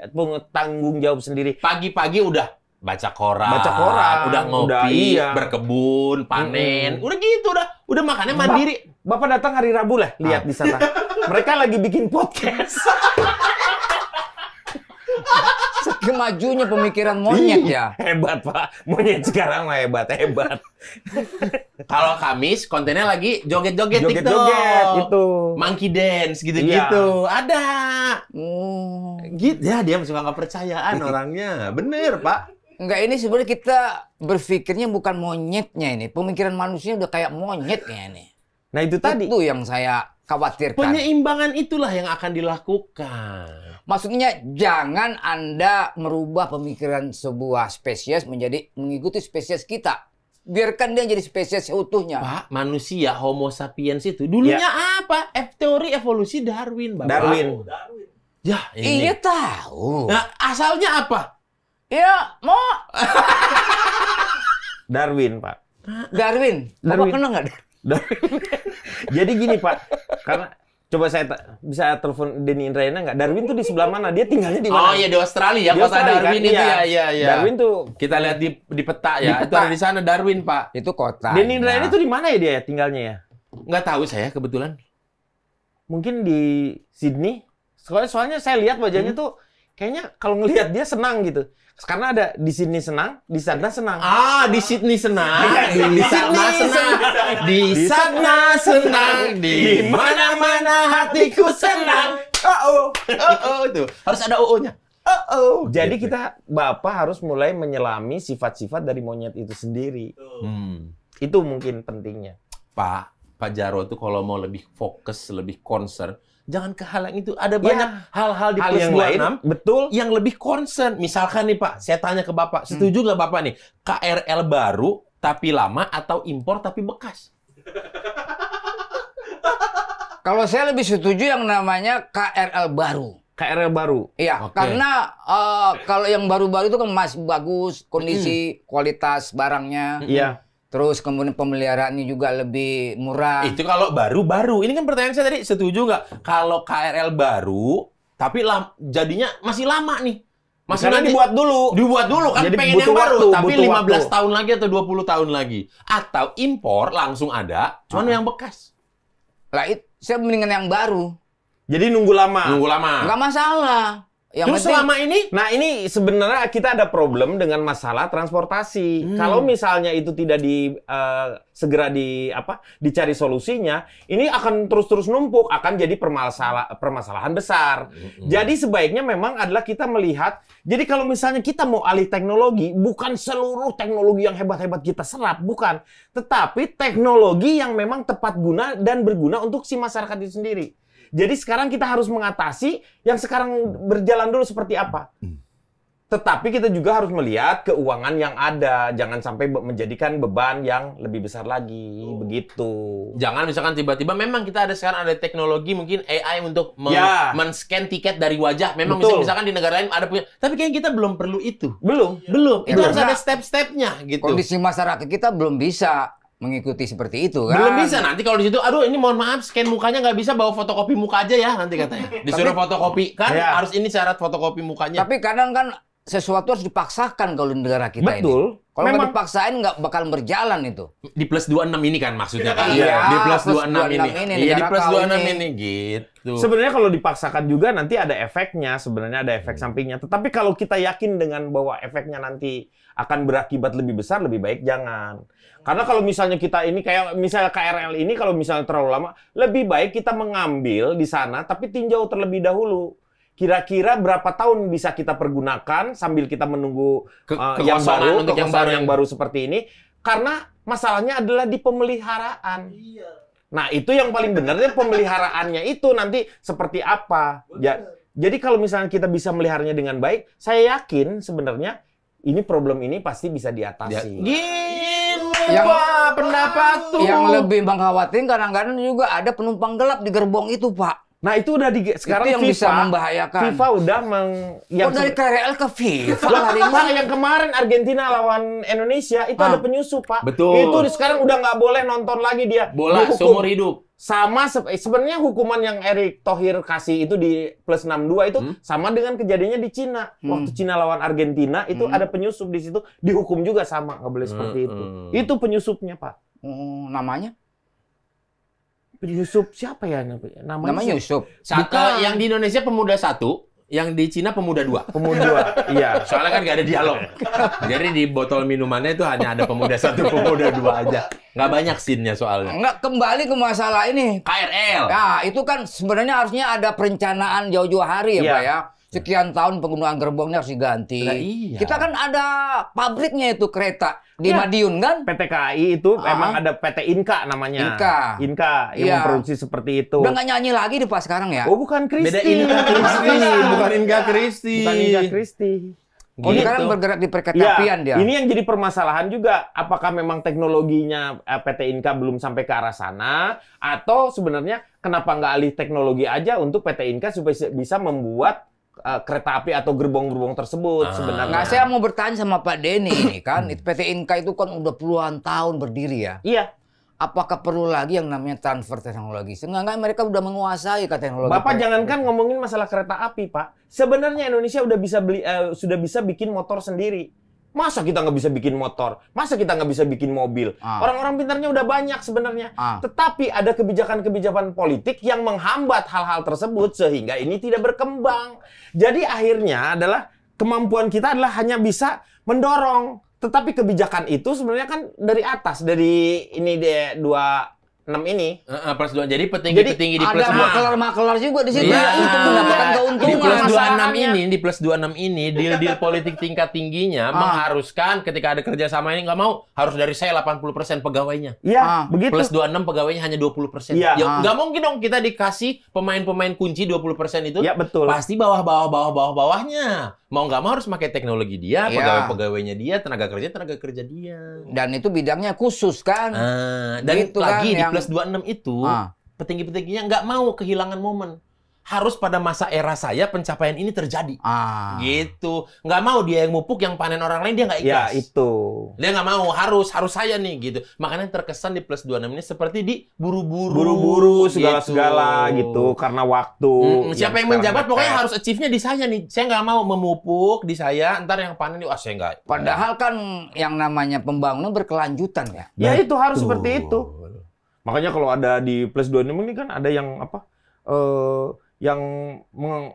tanggung jawab sendiri. Pagi-pagi udah baca koran, baca koran, udah ngopi, udah, iya. berkebun, panen. Hmm. Udah gitu udah. Udah makannya mandiri. Bapak datang hari Rabu lah, lihat ah. di sana. Mereka lagi bikin podcast. kemajunya pemikiran monyet iya. ya. Hebat Pak, monyet sekarang mah hebat hebat. Kalau Kamis kontennya lagi joget-joget Joget-joget gitu. Monkey dance gitu-gitu. Iya. Ada. Hmm. Gitu ya dia suka nggak percayaan orangnya. Bener Pak. Enggak ini sebenarnya kita berpikirnya bukan monyetnya ini. Pemikiran manusia udah kayak monyet ini. ini. Nah itu tadi. Itu yang saya khawatirkan. Penyeimbangan itulah yang akan dilakukan. Maksudnya jangan Anda merubah pemikiran sebuah spesies menjadi mengikuti spesies kita. Biarkan dia jadi spesies utuhnya. Pak, manusia Homo sapiens itu dulunya ya. apa? F teori evolusi Darwin, Bapak. Darwin. Oh. Ya, ini. Iya tahu. Nah, asalnya apa? Ya, mau. Darwin, Pak. Darwin. Nah. Darwin. Bapak kenal nggak? Jadi gini Pak, karena coba saya bisa telepon Denny Indrayana nggak? Darwin tuh di sebelah mana? Dia tinggalnya di oh, mana? Oh iya di Australia ya, di kota Australia, Darwin kan? itu iya. ya. ya ya. Darwin tuh kita lihat di di peta ya. Di peta. Itu di sana Darwin Pak. Itu kota. Denny Indrayana itu di mana ya dia tinggalnya ya? Nggak tahu saya kebetulan. Mungkin di Sydney. Soalnya, soalnya saya lihat wajahnya hmm. tuh kayaknya kalau ngelihat dia senang gitu. Karena ada di sini senang, di sana senang. Ah, di Sydney senang, iya, di, di sana senang, di sana senang, di mana-mana hatiku senang. Oh, oh, oh, oh itu harus ada oo-nya. Oh, oh. Jadi gitu. kita bapak harus mulai menyelami sifat-sifat dari monyet itu sendiri. Hmm. Itu mungkin pentingnya. Pak, Pak Jarwo tuh kalau mau lebih fokus, lebih concern, jangan kehalang itu. Ada iya. banyak hal-hal di hal plus yang 26 lain, betul. yang lebih concern. Misalkan nih Pak, saya tanya ke Bapak, hmm. setuju nggak Bapak nih KRL baru tapi lama atau impor tapi bekas? Kalau saya lebih setuju yang namanya KRL baru. KRL baru. Iya, okay. karena uh, kalau yang baru-baru itu kan masih bagus kondisi, hmm. kualitas barangnya. Iya. Hmm. Terus kemudian pemeliharaannya juga lebih murah. Itu kalau baru-baru. Ini kan pertanyaan saya tadi, setuju nggak? Kalau KRL baru, tapi lam jadinya masih lama nih. Masih nanti dibuat dulu. Dibuat dulu kan Jadi pengen yang baru, waktu, tapi 15 waktu. tahun lagi atau 20 tahun lagi. Atau impor langsung ada, cuman ah. yang bekas. Lah, saya mendingan yang baru. Jadi nunggu lama. Nunggu lama. Nggak masalah. Yang Terus penting, selama ini, nah ini sebenarnya kita ada problem dengan masalah transportasi. Hmm. Kalau misalnya itu tidak di uh, segera di apa dicari solusinya, ini akan terus-terus numpuk, akan jadi permasalah, permasalahan besar. Hmm. Jadi sebaiknya memang adalah kita melihat. Jadi kalau misalnya kita mau alih teknologi, bukan seluruh teknologi yang hebat-hebat kita serap, bukan, tetapi teknologi yang memang tepat guna dan berguna untuk si masyarakat itu sendiri. Jadi sekarang kita harus mengatasi yang sekarang berjalan dulu seperti apa. Hmm. Tetapi kita juga harus melihat keuangan yang ada, jangan sampai menjadikan beban yang lebih besar lagi, oh. begitu. Jangan misalkan tiba-tiba memang kita ada sekarang ada teknologi mungkin AI untuk men ya. men-scan tiket dari wajah. Memang Betul. misalkan di negara lain ada punya, tapi kayaknya kita belum perlu itu. Belum, belum. Itu ya. harus ada step-stepnya gitu. Kondisi masyarakat kita belum bisa mengikuti seperti itu kan. Belum bisa nanti kalau di situ aduh ini mohon maaf scan mukanya nggak bisa bawa fotokopi muka aja ya nanti katanya. Disuruh Tapi, fotokopi kan iya. harus ini syarat fotokopi mukanya. Tapi kadang kan sesuatu harus dipaksakan kalau di negara kita Betul. ini. Betul. Kalau nggak dipaksain nggak bakal berjalan itu. Di plus dua enam ini kan maksudnya kan. Iya, di plus, dua enam ini. iya, di plus dua enam ini gitu. Sebenarnya kalau dipaksakan juga nanti ada efeknya, sebenarnya ada efek hmm. sampingnya. Tetapi kalau kita yakin dengan bahwa efeknya nanti akan berakibat lebih besar lebih baik jangan. Karena kalau misalnya kita ini kayak misalnya KRL ini kalau misalnya terlalu lama lebih baik kita mengambil di sana tapi tinjau terlebih dahulu. Kira-kira berapa tahun bisa kita pergunakan sambil kita menunggu Ke uh, yang baru untuk yang baru yang baru seperti ini karena masalahnya adalah di pemeliharaan. Iya. Nah, itu yang paling benarnya pemeliharaannya itu nanti seperti apa. Ya, jadi kalau misalnya kita bisa meliharnya dengan baik, saya yakin sebenarnya ini problem ini pasti bisa diatasi. Gini, yang, Pak, pendapat tuh. Yang lebih mengkhawatirkan kadang-kadang juga ada penumpang gelap di gerbong itu, Pak. Nah itu udah di sekarang itu yang FIFA, bisa membahayakan. FIFA udah meng yang oh, dari KRL ke FIFA. Lah yang kemarin Argentina lawan Indonesia itu ah. ada penyusup pak. Betul. Itu sekarang udah nggak boleh nonton lagi dia. Bola seumur hidup sama eh, sebenarnya hukuman yang Erick Thohir kasih itu di plus 62 itu hmm? sama dengan kejadiannya di Cina. Hmm. Waktu Cina lawan Argentina itu hmm. ada penyusup di situ dihukum juga sama, nggak boleh seperti hmm. itu. Itu penyusupnya, Pak. Hmm, namanya? Penyusup siapa ya namanya? Namanya Yusuf. Saka, yang di Indonesia pemuda satu, yang di Cina pemuda dua. Pemuda dua, iya. Soalnya kan gak ada dialog. Jadi di botol minumannya itu hanya ada pemuda satu, pemuda dua aja. Gak banyak sinnya soalnya. Enggak, kembali ke masalah ini. KRL. Nah, ya, itu kan sebenarnya harusnya ada perencanaan jauh-jauh hari ya, iya. ya. Pak ya. Iya. Sekian tahun penggunaan gerbongnya harus diganti. Nah, iya. Kita kan ada pabriknya itu kereta di ya. Madiun kan? PT KAI itu memang ah. emang ada PT Inka namanya. Inka. Inka yang ya. memproduksi seperti itu. Udah nggak nyanyi lagi di pas sekarang ya? Oh bukan Kristi. Beda Inka Kristi, bukan Inka Kristi. Bukan Inka Kristi. Gitu. Oh, ini sekarang bergerak di perkecapian ya, dia. Ini yang jadi permasalahan juga. Apakah memang teknologinya eh, PT Inka belum sampai ke arah sana? Atau sebenarnya kenapa nggak alih teknologi aja untuk PT Inka supaya bisa membuat uh, kereta api atau gerbong-gerbong tersebut ah. sebenarnya. Nah, saya mau bertanya sama Pak Denny ini kan, hmm. PT Inka itu kan udah puluhan tahun berdiri ya. Iya. Apakah perlu lagi yang namanya transfer teknologi? Seenggaknya mereka udah menguasai ke teknologi. Bapak jangankan ngomongin masalah kereta api, Pak. Sebenarnya Indonesia udah bisa beli uh, sudah bisa bikin motor sendiri. Masa kita nggak bisa bikin motor? Masa kita nggak bisa bikin mobil? Ah. Orang-orang pintarnya udah banyak sebenarnya. Ah. Tetapi ada kebijakan-kebijakan politik yang menghambat hal-hal tersebut sehingga ini tidak berkembang. Jadi akhirnya adalah kemampuan kita adalah hanya bisa mendorong. Tetapi kebijakan itu sebenarnya kan dari atas, dari ini deh dua 6 ini. Uh, uh, plus 2. Jadi petinggi-petinggi di plus 2. ada makelar-makelar juga di situ yeah. ya untuk mendapatkan keuntungan. Di plus 26 ini, di plus 26 ini deal-deal politik tingkat tingginya ah. mengharuskan ketika ada kerja sama ini nggak mau harus dari saya 80% pegawainya. Iya, ah. begitu. Plus 26 pegawainya hanya 20%. Iya. Ya ah. nggak ah. mungkin dong kita dikasih pemain-pemain kunci 20% itu. Iya, betul. Pasti bawah-bawah bawah-bawah bawahnya mau nggak mau harus pakai teknologi dia, ya. pegawai-pegawainya dia, tenaga kerja tenaga kerja dia. Dan itu bidangnya khusus kan. Uh, dan gitu kan lagi kan, di yang... plus 26 itu ah. petinggi-petingginya nggak mau kehilangan momen harus pada masa era saya pencapaian ini terjadi. Ah. Gitu. Nggak mau dia yang mupuk, yang panen orang lain dia nggak ya, ikhlas. Ya itu. Dia nggak mau, harus, harus saya nih gitu. Makanya terkesan di plus 26 ini seperti di buru-buru. Buru-buru, gitu. segala-segala gitu. gitu. Karena waktu. Hmm, siapa yang, yang menjabat pokoknya harus achieve-nya di saya nih. Saya nggak mau memupuk di saya, ntar yang panen di, wah saya nggak. Padahal kan yang namanya pembangunan berkelanjutan ya. Ya, ya itu harus seperti itu. Makanya kalau ada di plus 26 ini kan ada yang apa, eh uh, yang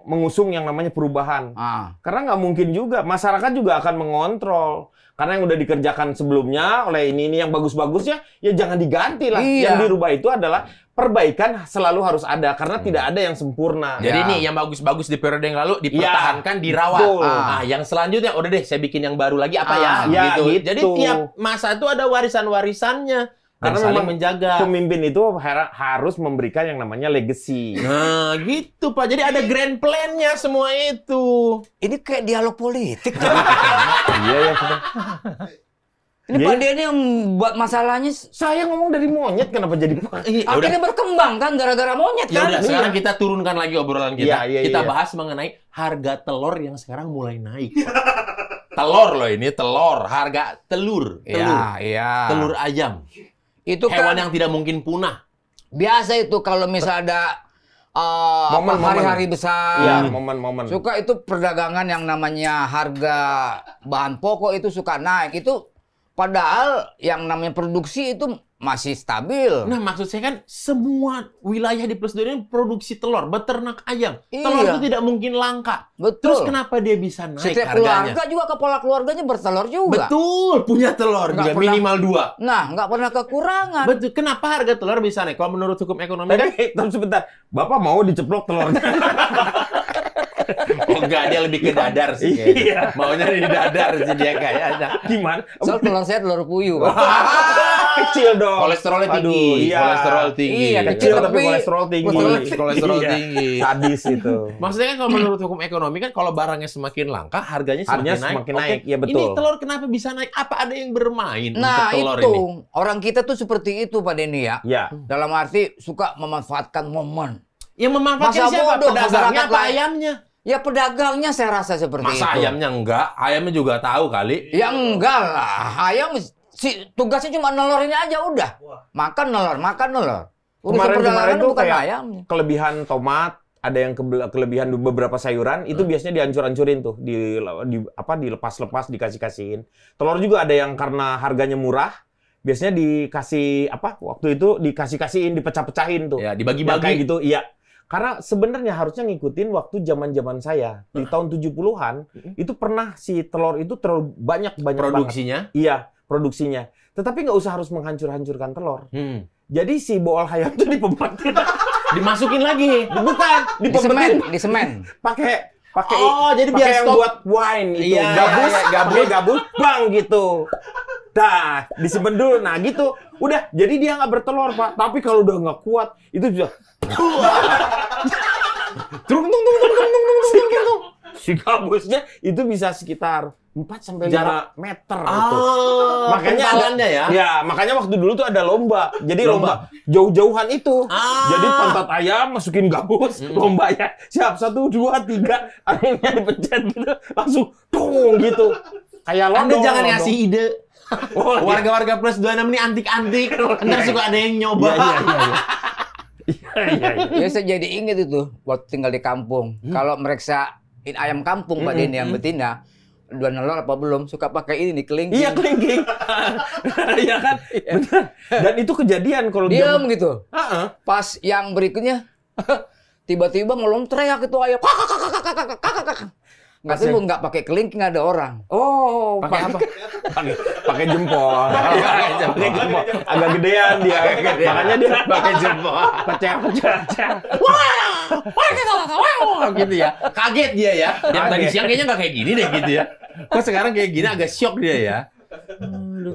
mengusung yang namanya perubahan. Ah. Karena nggak mungkin juga masyarakat juga akan mengontrol. Karena yang udah dikerjakan sebelumnya oleh ini ini yang bagus-bagusnya ya jangan diganti lah. Iya. Yang dirubah itu adalah perbaikan selalu harus ada karena hmm. tidak ada yang sempurna. Jadi ya. ini yang bagus-bagus di periode yang lalu iya. dipertahankan, ya, dirawat. Ah. Ah, yang selanjutnya udah deh saya bikin yang baru lagi apa ya? ah, ya, ya gitu. gitu. Jadi gitu. tiap masa itu ada warisan-warisannya. Karena nah, saling memang menjaga. Pemimpin itu harus memberikan yang namanya legacy. Nah, gitu Pak. Jadi ada grand plan-nya semua itu. Ini kayak dialog politik. Iya ya, Ini yeah. Pak iya. Denny yang buat masalahnya. Saya ngomong dari monyet kenapa jadi Akhirnya berkembang kan gara-gara monyet ya kan. Yaudah, iya. sekarang kita turunkan lagi obrolan kita. Yeah, yeah, kita yeah. bahas mengenai harga telur yang sekarang mulai naik. telur loh ini telur, harga telur. Ya, ya. Telur ayam. Itu kan hewan kan, yang tidak mungkin punah. Biasa itu kalau misal ada uh, momen, hari-hari besar. Iya, momen-momen. Suka itu perdagangan yang namanya harga bahan pokok itu suka naik. Itu padahal yang namanya produksi itu masih stabil. Nah, maksud saya kan semua wilayah di ini produksi telur, beternak ayam. Iya. Telur itu tidak mungkin langka. Betul. Terus kenapa dia bisa naik Setiap harganya? keluarga juga kepala keluarganya bertelur juga. Betul, punya telur nggak juga pernah, minimal dua. Nah, nggak pernah kekurangan. Betul. Kenapa harga telur bisa naik? Kalau menurut hukum ekonomi kan, eh, Tunggu sebentar. Bapak mau diceplok telurnya. oh enggak, dia lebih ke iya. dadar sih. Iya. Maunya di dadar sih dia kayaknya. Gimana? Soal telur saya telur puyuh. kecil dong. Kolesterolnya tinggi. Aduh, iya. Kolesterol tinggi. Iya, kecil tapi, tapi kolesterol tinggi. Kolesterol, iya. tinggi. Sadis itu. Maksudnya kan kalau menurut hukum ekonomi kan kalau barangnya semakin langka, harganya semakin harganya naik. Semakin naik. Ya betul. Ini telur kenapa bisa naik? Apa ada yang bermain nah, untuk telur itu. ini? Orang kita tuh seperti itu Pak Denny ya. ya. Dalam arti suka memanfaatkan momen. Yang memanfaatkan Masa siapa? Bodoh, pedagangnya apa ayamnya? Ya pedagangnya saya rasa seperti Masa itu. Masa ayamnya enggak? Ayamnya juga tahu kali. Ya enggak lah. Ayam si, tugasnya cuma nelorin aja udah. Makan nelor, makan nelor. Kemarin kemarin tuh bukan kayak kelebihan tomat, ada yang kelebihan beberapa sayuran itu hmm. biasanya dihancur-hancurin tuh di, di apa dilepas-lepas dikasih-kasihin. Telur juga ada yang karena harganya murah biasanya dikasih apa waktu itu dikasih-kasihin dipecah-pecahin tuh. Ya, dibagi-bagi gitu. Iya, karena sebenarnya harusnya ngikutin waktu zaman-zaman saya di ah. tahun 70-an itu pernah si telur itu terlalu banyak banyak produksinya. Banget. Iya, produksinya. Tetapi nggak usah harus menghancur-hancurkan telur. Hmm. Jadi si bool hayam itu dipempetin. Dimasukin lagi. Bukan, Di semen, di semen. Pakai pakai Oh, jadi biar yang stop. buat wine itu. Iya, gabus, iya, iya, gabus, gabus, bang gitu. Dah, disimpan dulu. Nah gitu. Udah, jadi dia nggak bertelur, Pak. Tapi kalau udah nggak kuat, itu juga Trung tung tung tung tung tung tung tung tung. Si gabusnya itu bisa sekitar 4 sampai jarak meter ah, itu. Makanya ada ya. Ya, makanya waktu dulu tuh ada lomba. Jadi lomba, lomba jauh-jauhan itu. Ah. Jadi pantat ayam masukin gabus, hmm. lomba ya. Siap satu dua tiga akhirnya dipencet gitu, langsung dong gitu. Kayak lomba. Anda jangan ngasih ide Oh, Warga-warga plus 26 ini antik-antik. Kan Ntar suka ada yang iya, nyoba. Iya, iya, iya. Iya, iya. saya jadi inget itu waktu tinggal di kampung. Hmm. Kalau meriksa ayam kampung Pak ini hmm, yang hmm, hmm. betina, dua nelor apa belum suka pakai ini nih kelingking. Iya kelingking. Iya kan? Iya. Benar. Dan itu kejadian kalau dia gitu. Uh-uh. Pas yang berikutnya tiba-tiba melom teriak itu ayam. Tapi Masih. lu nggak pakai keling ada orang. Oh, pakai apa? pakai jempol. pakai jempol. Agak gedean dia. Makanya dia pakai jempol. Pecah, pecah, pecah. Wah, gitu ya. Kaget dia ya. Yang tadi siang kayaknya nggak kayak gini deh gitu ya. Kok sekarang kayak gini agak shock dia ya.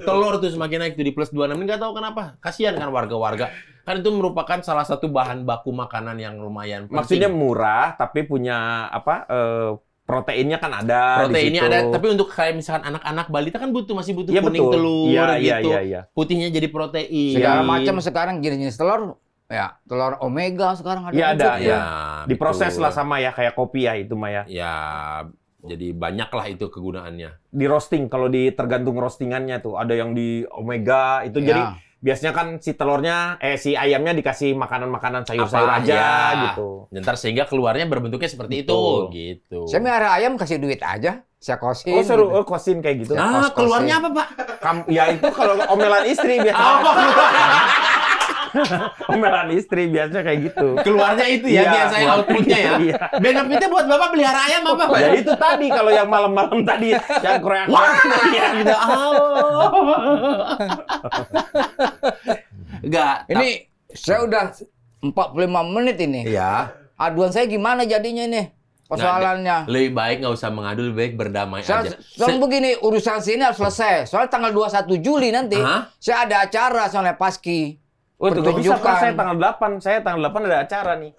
Telur tuh semakin naik tuh di plus 26 ini nggak tahu kenapa. Kasihan kan warga-warga. Kan itu merupakan salah satu bahan baku makanan yang lumayan penting. Maksudnya murah tapi punya apa? Uh, proteinnya kan ada proteinnya ada tapi untuk kayak misalkan anak-anak balita kan butuh masih butuh ya, kuning betul. telur ya, gitu ya, ya, ya. putihnya jadi protein segala macam sekarang jenis telur ya telur omega sekarang ada ya ada ya, ya diproses lah sama ya kayak kopi ya itu Maya. ya jadi banyaklah itu kegunaannya di roasting kalau di tergantung roastingannya tuh ada yang di omega itu ya. jadi biasanya kan si telurnya eh si ayamnya dikasih makanan-makanan sayur-sayur aja ya. gitu. Ntar sehingga keluarnya berbentuknya seperti Betul. itu gitu. Saya ada ayam kasih duit aja. Saya kosin. Oh seru, gitu. oh, kosin kayak gitu. Nah, kos keluarnya apa, Pak? Kam ya itu kalau omelan istri biasa. Oh. Pemeran istri biasanya kayak gitu. Keluarnya itu ya, ya biasanya outputnya ya. Iya. Benefitnya buat bapak pelihara ayam apa Ya itu tadi kalau yang malam-malam tadi yang korea Wah, ya. gitu. Enggak. Ini saya udah 45 menit ini. Iya. Aduan saya gimana jadinya ini? persoalannya. Nah, lebih baik nggak usah mengadu, lebih baik berdamai saya, aja. Soalnya begini, urusan sini harus selesai. Soalnya tanggal 21 Juli nanti, uh saya ada acara soalnya Paski. Oh, itu bisa Pak, saya tanggal 8. Saya tanggal 8 ada acara nih.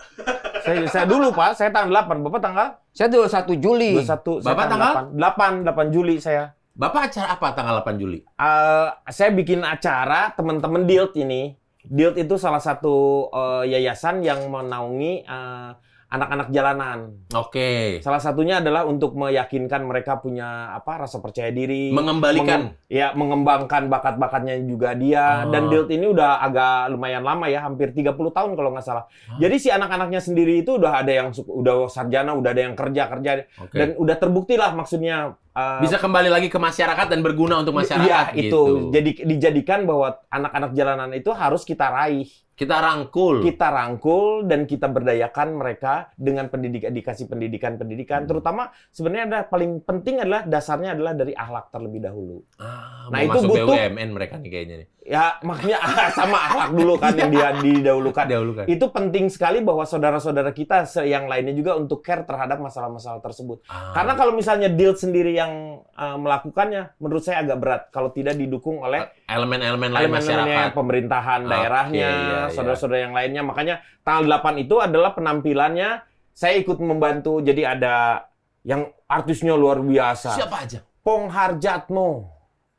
saya, saya dulu, Pak. Saya tanggal 8. Bapak tanggal? Saya 21 Juli. 21. Bapak tanggal? tanggal 8. 8, 8 Juli saya. Bapak acara apa tanggal 8 Juli? Uh, saya bikin acara teman-teman Dilt ini. Dilt itu salah satu uh, yayasan yang menaungi uh, anak-anak jalanan. Oke. Okay. Salah satunya adalah untuk meyakinkan mereka punya apa rasa percaya diri. Mengembalikan. Menge ya, mengembangkan bakat-bakatnya juga dia. Oh. Dan build ini udah agak lumayan lama ya, hampir 30 tahun kalau nggak salah. Jadi si anak-anaknya sendiri itu udah ada yang udah sarjana, udah ada yang kerja-kerja. Okay. Dan udah terbukti lah maksudnya Uh, bisa kembali lagi ke masyarakat dan berguna untuk iya, masyarakat. Iya, gitu. itu. Jadi dijadikan bahwa anak-anak jalanan itu harus kita raih. Kita rangkul. Kita rangkul dan kita berdayakan mereka dengan pendidikan dikasih pendidikan-pendidikan hmm. terutama sebenarnya ada paling penting adalah dasarnya adalah dari akhlak terlebih dahulu. Ah, nah, itu butuh BUMN mereka nih kayaknya nih. Ya, makanya sama akhlak dulu kan yang dia didahulukan. didahulukan. Itu penting sekali bahwa saudara-saudara kita yang lainnya juga untuk care terhadap masalah-masalah tersebut. Ah. Karena kalau misalnya deal sendiri yang uh, melakukannya menurut saya agak berat kalau tidak didukung oleh elemen-elemen lain masyarakat, pemerintahan ah, daerahnya, iya, iya. Iya. saudara-saudara yang lainnya. Makanya tanggal 8 itu adalah penampilannya saya ikut membantu. Jadi ada yang artisnya luar biasa. Siapa aja? Pong harjatmo,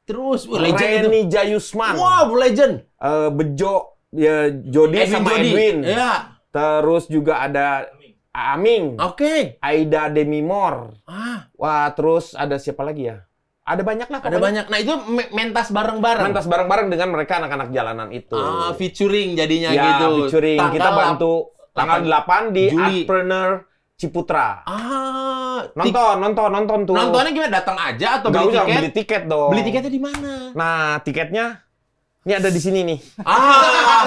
Terus uh, legend Reni itu. Jayusman. Wow, legend. Uh, Bejo ya Jody eh, sama Jody. Edwin. Ya. Terus juga ada Aming. Oke. Okay. Aida Demimor. Ah. Wah, terus ada siapa lagi ya? Ada banyak lah. Pokoknya. Ada banyak. Nah itu mentas bareng-bareng. Mentas bareng-bareng dengan mereka anak-anak jalanan itu. Ah, featuring jadinya ya, gitu. featuring. Tanggal Kita bantu tanggal 8 di Juli. Artpreneur Ciputra. Ah, nonton, nonton, nonton tuh. Nontonnya gimana? Datang aja atau Gak beli usah, tiket? beli tiket dong. Beli tiketnya di mana? Nah, tiketnya ini ada di sini nih. Ah,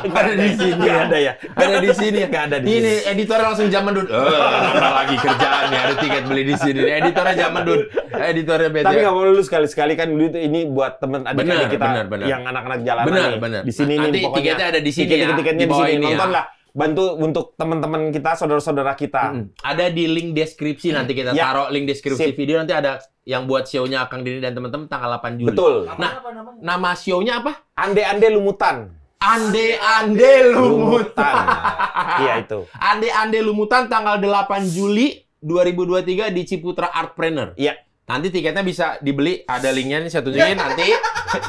ada di sini. Gak ada ya. Ada di sini. Gak ada di sini. Ini editor langsung zaman dun. Eh, oh, lagi kerjaan nih. Ada tiket beli di sini. Editornya zaman dun. Editornya beda. Tapi nggak perlu sekali-sekali kan dulu ini buat temen adik-adik kita bener, bener. yang anak-anak jalanan bener, nih. Bener. Di sini nah, nih pokoknya. tiketnya ada di sini ya, tiket, Tiketnya di, di sini. Nonton lah ya. bantu untuk teman-teman kita, saudara-saudara kita. Hmm. Ada di link deskripsi nanti kita ya. taruh link deskripsi Sip. video nanti ada yang buat show-nya Kang Dini dan teman-teman tanggal 8 Juli. Betul. Nah, nama, nama show-nya apa? Ande-ande lumutan. Ande-ande lumutan. Iya itu. Ande-ande lumutan tanggal 8 Juli 2023 di Ciputra Artpreneur. Iya. Nanti tiketnya bisa dibeli, ada linknya nih saya tunjukin nanti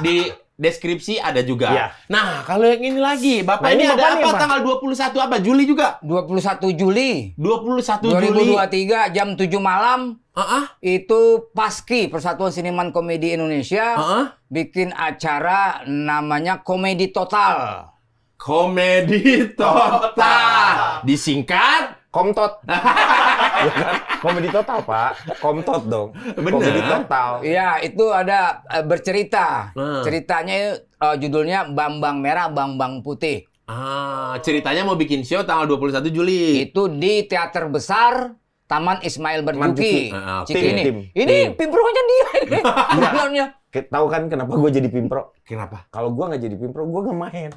di deskripsi ada juga. Ya. Nah, kalau yang ini lagi, nah, Bapak nah, ini, ini Bapak ada apa, apa tanggal 21 apa Juli juga? 21 Juli. 21 Juli 2023 jam 7 malam. Uh -uh. Itu Paski Persatuan Siniman Komedi Indonesia uh -uh. bikin acara namanya Komedi Total. Komedi Total. Disingkat Komtot. ya kan? Komedi total, Pak. Komtot dong. Bener. Komedi total. Iya, itu ada uh, bercerita. Hmm. Ceritanya uh, judulnya Bambang Merah, Bambang Putih. Ah, ceritanya mau bikin show tanggal 21 Juli. Itu di Teater Besar Taman Ismail Berduki. Uh, uh, Ini, tim. ini pimpronya kan dia. Ini. Tahu kan kenapa gue jadi pimpro? Kenapa? Kalau gue nggak jadi pimpro, gue nggak main.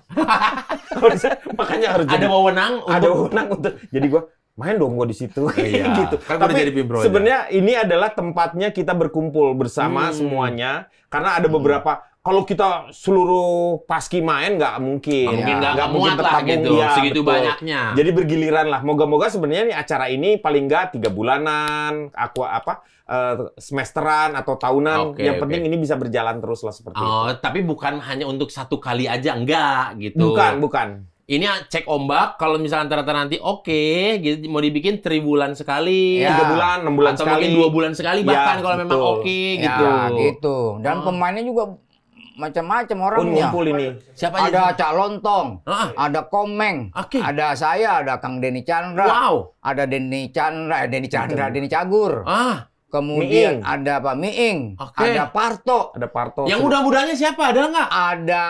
makanya harus ada jadi, wewenang. Untuk... Ada wewenang untuk. Jadi gue main dong gue di situ iya. gitu. Kan Tapi jadi ya. sebenarnya ini adalah tempatnya kita berkumpul bersama hmm. semuanya karena ada hmm. beberapa hmm. kalau kita seluruh paski main nggak mungkin mungkin nggak ya. mungkin lah gitu. ya, segitu betul. banyaknya. Jadi bergiliran lah. Moga-moga sebenarnya nih acara ini paling nggak tiga bulanan, aku apa eh, semesteran atau tahunan. Okay, yang penting okay. ini bisa berjalan terus lah seperti oh, itu. tapi bukan hanya untuk satu kali aja enggak gitu. Bukan, bukan ini cek ombak kalau misalnya ternyata nanti oke okay, gitu mau dibikin tribulan sekali ya. tiga bulan enam bulan atau sekali. mungkin dua bulan sekali ya, bahkan kalau memang oke okay, iya. gitu. ya, gitu gitu dan hmm. pemainnya juga macam-macam orangnya Kumpul ini siapa ada itu? Cak Lontong ah. ada Komeng okay. ada saya ada Kang Deni Chandra wow. ada Deni Chandra eh, Deni Chandra Deni Cagur ah Kemudian Miing. ada apa? Miing. Okay. Ada Parto. Ada Parto. Yang muda-mudanya siapa? Ada nggak? Ada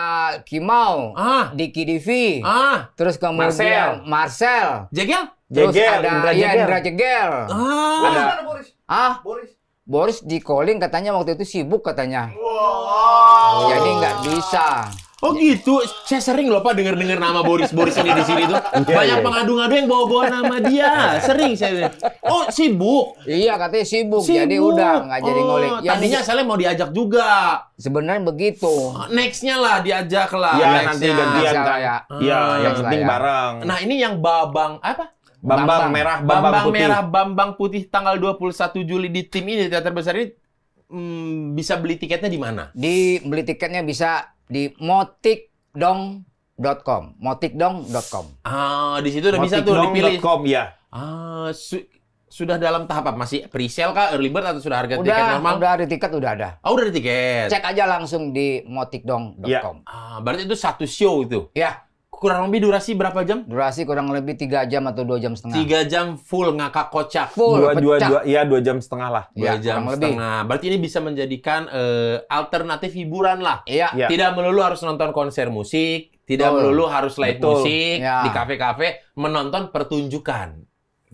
Kimau. Ah. Diki Divi. Ah. Terus kemudian Marcel. Marcel. Jegel? Terus Jegel. ada Indra iya, Jegel. Ya, Indra Jegel. Ah. Ada, Boris. Ah. Boris. Boris di calling katanya waktu itu sibuk katanya. Wow. Jadi nggak bisa. Oh ya. gitu, saya sering loh pak denger dengar nama Boris Boris ini di sini tuh iya, banyak pengadu-ngadu iya. yang bawa-bawa nama dia, sering saya. Oh sibuk. Iya katanya sibuk, sibuk. jadi udah nggak jadi oh, ngulik. Ya, tadinya saya mau diajak juga. Sebenarnya begitu. Oh, nextnya lah diajak lah. Iya nanti gantian kan. Ya. Iya, ya, yang ah, penting ya. bareng. Nah ini yang babang apa? Bambang, Bambang merah, Bambang, Bambang putih. merah, Bambang putih tanggal 21 Juli di tim ini teater besar ini hmm, bisa beli tiketnya di mana? Di beli tiketnya bisa di motikdong.com, motikdong.com. Ah, di situ udah bisa tuh dipilih. .com, ya. Ah, su sudah dalam tahap apa? Masih pre-sale kah, early bird atau sudah harga udah, tiket normal? Udah, ada tiket udah ada. Oh, udah ada tiket. Cek aja langsung di motikdong.com. Ya. Ah, berarti itu satu show itu. Ya kurang lebih durasi berapa jam? Durasi kurang lebih tiga jam atau dua jam setengah. Tiga jam full ngakak kocak. Full dua, dua, dua, iya dua jam setengah lah. Iya, dua ya, jam setengah. Lebih. Berarti ini bisa menjadikan uh, alternatif hiburan lah. Iya. Ya. Tidak melulu harus nonton konser musik, tidak melulu harus live Betul. musik ya. di kafe-kafe, menonton pertunjukan.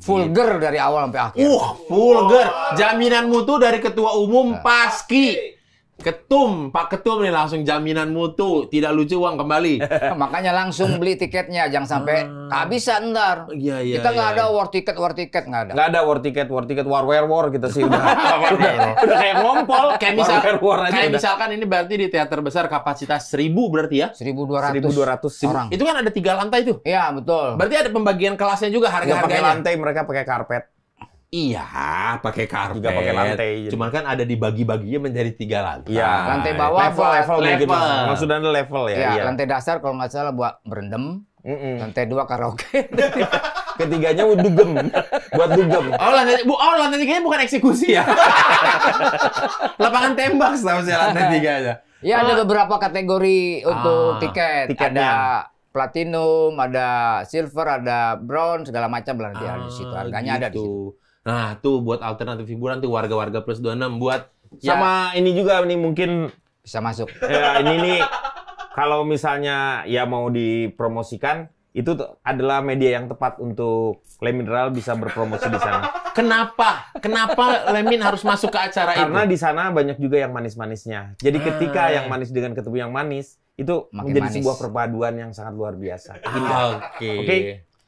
Vulgar gitu. dari awal sampai akhir. uh, vulgar. jaminan mutu dari ketua umum ya. Paski Ketum, Pak Ketum nih langsung jaminan mutu, tidak lucu uang kembali. Makanya langsung beli tiketnya, jangan sampai hmm. kehabisan ntar. Iya, iya, kita nggak iya, ada iya. war tiket, war tiket nggak ada. Nggak ada war tiket, war tiket, war war war kita gitu sih udah. udah, iya, iya. udah kayak ngompol. Kayak misal, war, war, war kayak misalkan ini berarti di teater besar kapasitas seribu berarti ya? seribu Seribu dua ratus. dua ratus orang. Itu kan ada tiga lantai tuh. Iya, betul. Berarti ada pembagian kelasnya juga harga-harganya. Pakai lantai mereka pakai karpet. Iya, pakai karpet. Juga pakai lantai. Jadi. Cuman kan ada dibagi-baginya menjadi tiga lantai. Iya, ah, lantai bawah level, level, level. Gitu. Maksudnya ada level ya. Iya, iya. lantai dasar kalau nggak salah buat berendam. Mm -mm. Lantai dua karaoke. Ketiganya dugem, buat dugem. Oh lantai, bu, oh lantai tiga bukan eksekusi ya. Lapangan tembak sama si lantai aja. Iya ada ah. beberapa kategori untuk ah, tiket. Tiketnya. Ada platinum, ada silver, ada bronze, segala macam lah ah, ada di situ. Ah, Harganya gitu. ada di gitu. situ. Nah, tuh buat alternatif hiburan tuh warga-warga plus 26 buat ya. sama ini juga nih mungkin bisa masuk. Ya, ini nih kalau misalnya ya mau dipromosikan itu adalah media yang tepat untuk Le Mineral bisa berpromosi di sana. Kenapa? Kenapa Lemin harus masuk ke acara Karena itu? Karena di sana banyak juga yang manis-manisnya. Jadi ah, ketika yang manis dengan ketemu yang manis, itu Makin menjadi manis. sebuah perpaduan yang sangat luar biasa. Ah, oke. Oke. Okay. Okay?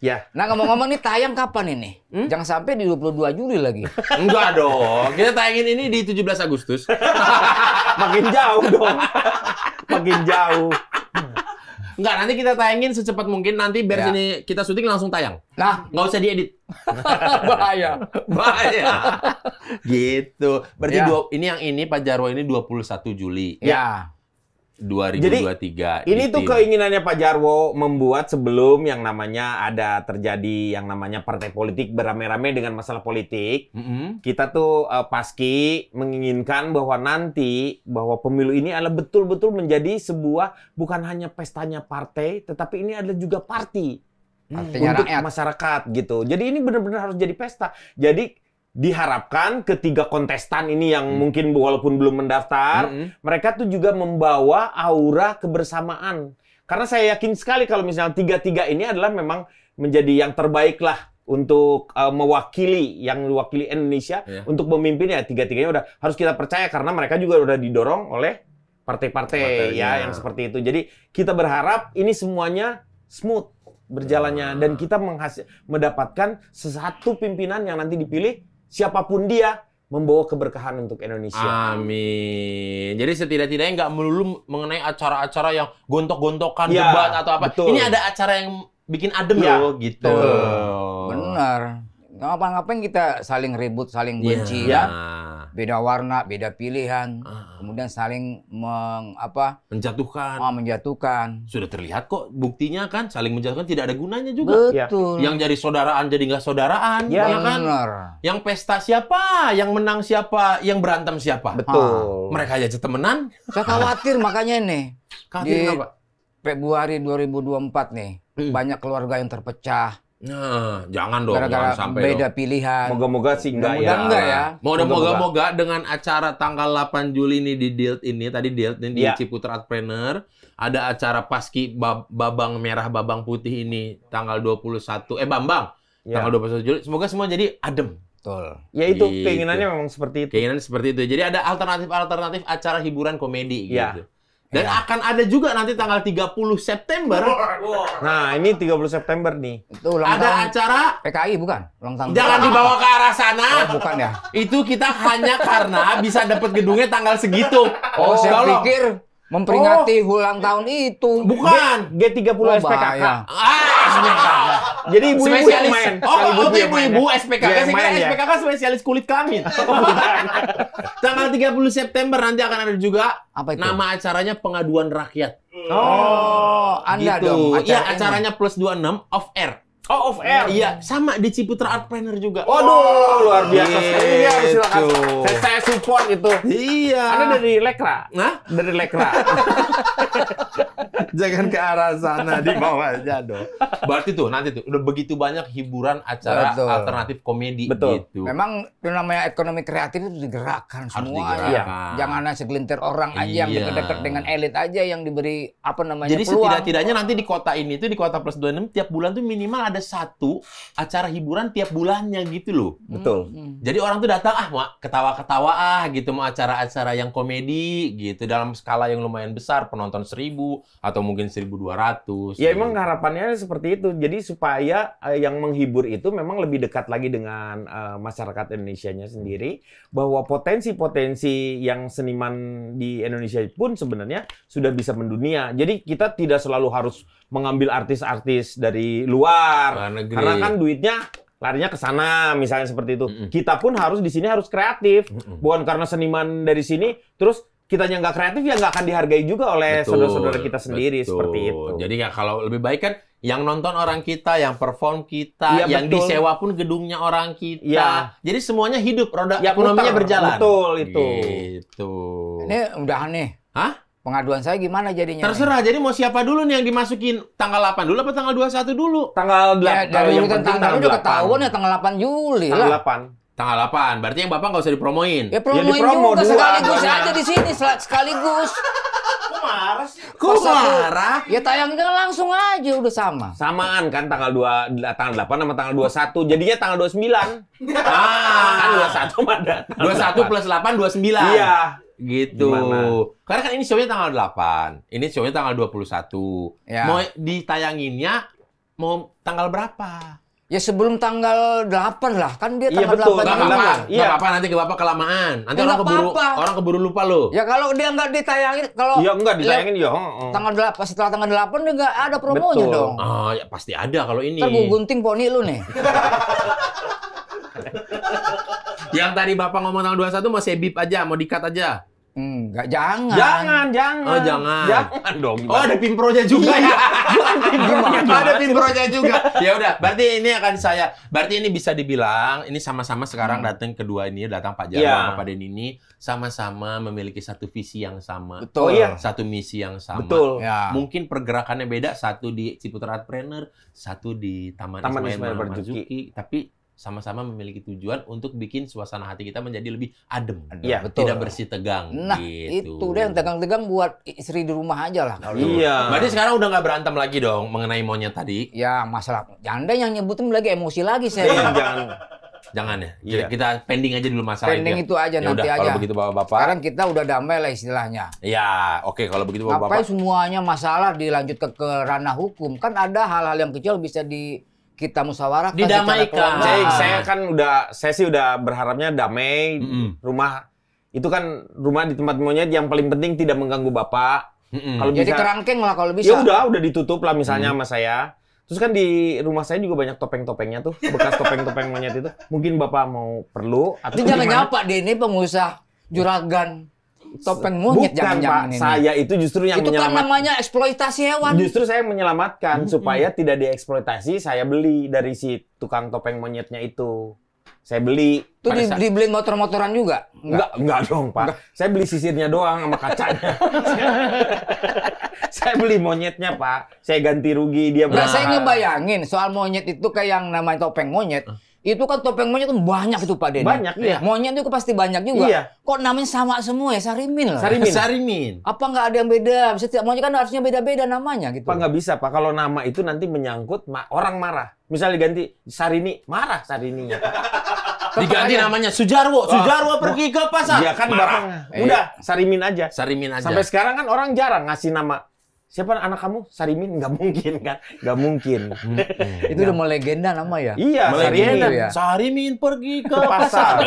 Ya. Nah ngomong-ngomong ini tayang kapan ini? Hmm? Jangan sampai di 22 Juli lagi. Enggak dong. Kita tayangin ini di 17 Agustus. Makin jauh dong. Makin jauh. Enggak, nanti kita tayangin secepat mungkin. Nanti biar ya. ini kita syuting langsung tayang. Nah, nggak usah diedit. Bahaya. Bahaya. gitu. Berarti ya. dua, ini yang ini Pak Jarwo ini 21 Juli. Ya. ya. 2023. Jadi ini tuh keinginannya Pak Jarwo membuat sebelum yang namanya ada terjadi yang namanya partai politik beramai-ramai dengan masalah politik. Mm -hmm. Kita tuh uh, paski menginginkan bahwa nanti bahwa pemilu ini adalah betul-betul menjadi sebuah bukan hanya pestanya partai, tetapi ini adalah juga party. Artinya untuk masyarakat gitu. Jadi ini benar-benar harus jadi pesta. Jadi diharapkan ketiga kontestan ini yang hmm. mungkin walaupun belum mendaftar, hmm. mereka tuh juga membawa aura kebersamaan. Karena saya yakin sekali kalau misalnya tiga-tiga ini adalah memang menjadi yang terbaik lah untuk uh, mewakili yang mewakili Indonesia yeah. untuk memimpin ya tiga-tiganya udah harus kita percaya karena mereka juga udah didorong oleh partai-partai ya, iya. yang seperti itu. Jadi kita berharap ini semuanya smooth berjalannya iya. dan kita mendapatkan sesuatu pimpinan yang nanti dipilih siapapun dia membawa keberkahan untuk Indonesia. Amin. Jadi setidak-tidaknya nggak melulu mengenai acara-acara yang gontok-gontokan, ya, debat atau apa. Betul. Ini ada acara yang bikin adem ya, loh gitu. Benar. Ngapain-ngapain kita saling ribut, saling benci iya. ya. ya beda warna, beda pilihan, -huh. Ah. kemudian saling meng, apa? menjatuhkan. Oh, menjatuhkan. Sudah terlihat kok buktinya kan saling menjatuhkan tidak ada gunanya juga. Betul. Ya. Yang jadi saudaraan jadi nggak saudaraan, ya, ya kan? Benar. Yang pesta siapa, yang menang siapa, yang berantem siapa? Betul. Ah. Mereka aja temenan. Saya khawatir makanya nih. Khawatir di kenapa? Februari 2024 nih, hmm. banyak keluarga yang terpecah Nah, jangan dong, jangan sampai beda dong. pilihan. Moga-moga sih enggak ya. Enggak ya. Moga-moga dengan acara tanggal 8 Juli ini di Dilt ini, tadi Dilt ini ya. di Ciputra Entrepreneur, ada acara Paski Babang Merah Babang Putih ini tanggal 21 eh Bambang, ya. tanggal 21 Juli. Semoga semua jadi adem. Betul. Ya itu gitu. keinginannya memang seperti itu. Keinginan seperti itu. Jadi ada alternatif-alternatif acara hiburan komedi ya. gitu. Dan ya. akan ada juga nanti tanggal 30 September. Nah, ini 30 September nih. Itu ulang ada tahun acara PKI bukan? Ulang tahun. Jangan dibawa ke arah sana. Oh, bukan ya. Itu kita hanya karena bisa dapat gedungnya tanggal segitu. Oh, oh saya pikir memperingati oh. ulang tahun itu. Bukan, G, G30 oh, SPKK. Ah, jadi oh, oh, ibu ibu yang main. Oh, oh ibu ibu ibu SPKK. Saya kira SPKK spesialis kulit kelamin. Tanggal 30 September nanti akan ada juga apa itu? Nama acaranya pengaduan rakyat. Oh, Anda gitu. dong. Iya, acaranya plus 26 off air. Oh, off air. Iya, sama di Ciputra Art Planner juga. Waduh, oh, luar biasa sekali. Iya, gitu. silakan. Saya, saya support itu. Iya. Anda dari Lekra? Hah? dari Lekra. jangan ke arah sana di bawah dong. Berarti tuh nanti tuh udah begitu banyak hiburan acara Betul. alternatif komedi Betul. gitu. Memang yang namanya ekonomi kreatif itu digerakkan Harus semua ya. digerakkan. ya. Jangan hanya segelintir orang iya. aja yang iya. dekat dengan elit aja yang diberi apa namanya Jadi peluang. setidak-tidaknya nanti di kota ini tuh di kota plus dua enam tiap bulan tuh minimal ada satu acara hiburan tiap bulannya gitu loh. Betul. Hmm. hmm. Jadi orang tuh datang ah mak ketawa-ketawa ah gitu mau acara-acara yang komedi gitu dalam skala yang lumayan besar penonton seribu atau mungkin 1200. Ya gitu. emang harapannya seperti itu. Jadi supaya uh, yang menghibur itu memang lebih dekat lagi dengan uh, masyarakat nya sendiri bahwa potensi-potensi yang seniman di Indonesia pun sebenarnya sudah bisa mendunia. Jadi kita tidak selalu harus mengambil artis-artis dari luar. Luar negeri. Karena kan duitnya larinya ke sana misalnya seperti itu. Mm -mm. Kita pun harus di sini harus kreatif. Mm -mm. Bukan karena seniman dari sini terus kita kitanya nggak kreatif ya nggak akan dihargai juga oleh saudara-saudara kita sendiri betul. seperti itu. Jadi ya kalau lebih baik kan yang nonton orang kita, yang perform kita, ya, yang betul. disewa pun gedungnya orang kita. Ya. Jadi semuanya hidup, roda ya, ekonominya putar. berjalan. Betul itu. Gitu. Ini udah aneh, Hah? Pengaduan saya gimana jadinya? Terserah. Nih? Jadi mau siapa dulu nih yang dimasukin? Tanggal 8 dulu apa tanggal 21 dulu? Tanggal 8. Ya, dari yang penting tanggal, tanggal udah ketahuan ya tanggal 8 Juli. Tanggal 8. Tanggal 8. Berarti yang Bapak nggak usah dipromoin. Ya, ya promoin ya, dipromo juga dua, sekaligus dua. aja di sini sekaligus. Kok marah sih? Kok marah? Ya tayangnya kan langsung aja udah sama. Samaan kan tanggal 2 tanggal 8 sama tanggal 21. Jadinya tanggal 29. ah, kan 21 sama 21 plus 8 29. Iya. Gitu. Gimana? Karena kan ini show-nya tanggal 8. Ini show-nya tanggal 21. Ya. Mau ditayanginnya mau tanggal berapa? Ya sebelum tanggal 8 lah, kan dia iya, tanggal iya, betul. 8. Gak apa iya. apa nanti ke bapak kelamaan. Nanti ya, orang keburu, apa orang keburu lupa lo. Ya kalau dia nggak ditayangin, kalau Iya enggak ya, ditayangin ya. Tanggal 8 setelah tanggal 8 dia nggak ada promonya betul. dong. Oh, ya pasti ada kalau ini. Ntar gue gunting poni lu nih. Yang tadi Bapak ngomong tanggal 21 mau sebip aja, mau dikat aja. Enggak, jangan. Jangan, jangan. Oh, jangan. Jangan dong. Gimana? Oh, ada pimpronya juga ya. Iya. ada pimpronya juga. ya udah, berarti ini akan saya berarti ini bisa dibilang ini sama-sama sekarang hmm. datang kedua ini datang Pak iya. Jarwo sama Pak ini sama-sama memiliki satu visi yang sama. Betul. Oh, iya. Satu misi yang sama. Betul. Ya. Mungkin pergerakannya beda, satu di Ciputra Trainer, satu di Taman, Taman Ismail Marzuki, tapi sama-sama memiliki tujuan untuk bikin suasana hati kita menjadi lebih adem, adem. Ya, betul. tidak bersih tegang. Nah, gitu. itu deh yang tegang-tegang buat istri di rumah aja lah. Kalau iya. Berarti sekarang udah nggak berantem lagi dong mengenai monyet tadi? Ya masalah, Janda yang nyebutin lagi emosi lagi saya. jangan, jangan ya. Iya. Kita pending aja dulu masalah pending itu. Ya. itu aja ya nanti aja. Kalau begitu bapak-bapak. Sekarang kita udah damai lah istilahnya. Iya, oke okay, kalau begitu bapak-bapak. Ngapain semuanya masalah dilanjut ke, ke ranah hukum? Kan ada hal-hal yang kecil bisa di kita musyawarah didamaikan. Cek, nah. saya kan udah saya sih udah berharapnya damai mm -hmm. rumah itu kan rumah di tempat monyet yang paling penting tidak mengganggu bapak. Mm -hmm. Kalau jadi kerangkeng lah kalau bisa. Ya udah udah ditutup lah misalnya mm -hmm. sama saya. Terus kan di rumah saya juga banyak topeng-topengnya tuh, bekas topeng-topeng monyet itu. Mungkin Bapak mau perlu atau Itu jangan nyapa dia ini pengusaha juragan topeng monyet Bukan jangan Pak, ini. saya itu justru yang itu kan menyelamatkan. Itu kan namanya eksploitasi hewan. Justru saya menyelamatkan hmm, supaya tidak dieksploitasi, saya beli dari si tukang topeng monyetnya itu. Saya beli. Itu di, saat... dibeli motor-motoran juga? Enggak, enggak dong, Pak. Enggak. Saya beli sisirnya doang sama kacanya. saya beli monyetnya, Pak. Saya ganti rugi dia. Nah, saya ngebayangin soal monyet itu kayak yang namanya topeng monyet. Uh itu kan topeng monyet kan banyak itu Pak Denny. Banyak ya. Monyet itu pasti banyak juga. Iya. Kok namanya sama semua ya? Sarimin lah. Sarimin. Sarimin. Apa nggak ada yang beda? Setiap monyet kan harusnya beda-beda namanya gitu. Pak nggak bisa Pak. Kalau nama itu nanti menyangkut ma orang marah. Misalnya diganti Sarini, marah Sarininya. Kan diganti namanya Sujarwo. Ah, Sujarwo pergi ke pasar. Iya kan marah. Bapak. Eh. Udah, Sarimin aja. Sarimin aja. Sampai sekarang kan orang jarang ngasih nama siapa anak kamu Sarimin nggak mungkin kan nggak mungkin hmm. itu udah mau legenda nama ya iya legenda ya. Sarimin pergi ke pasar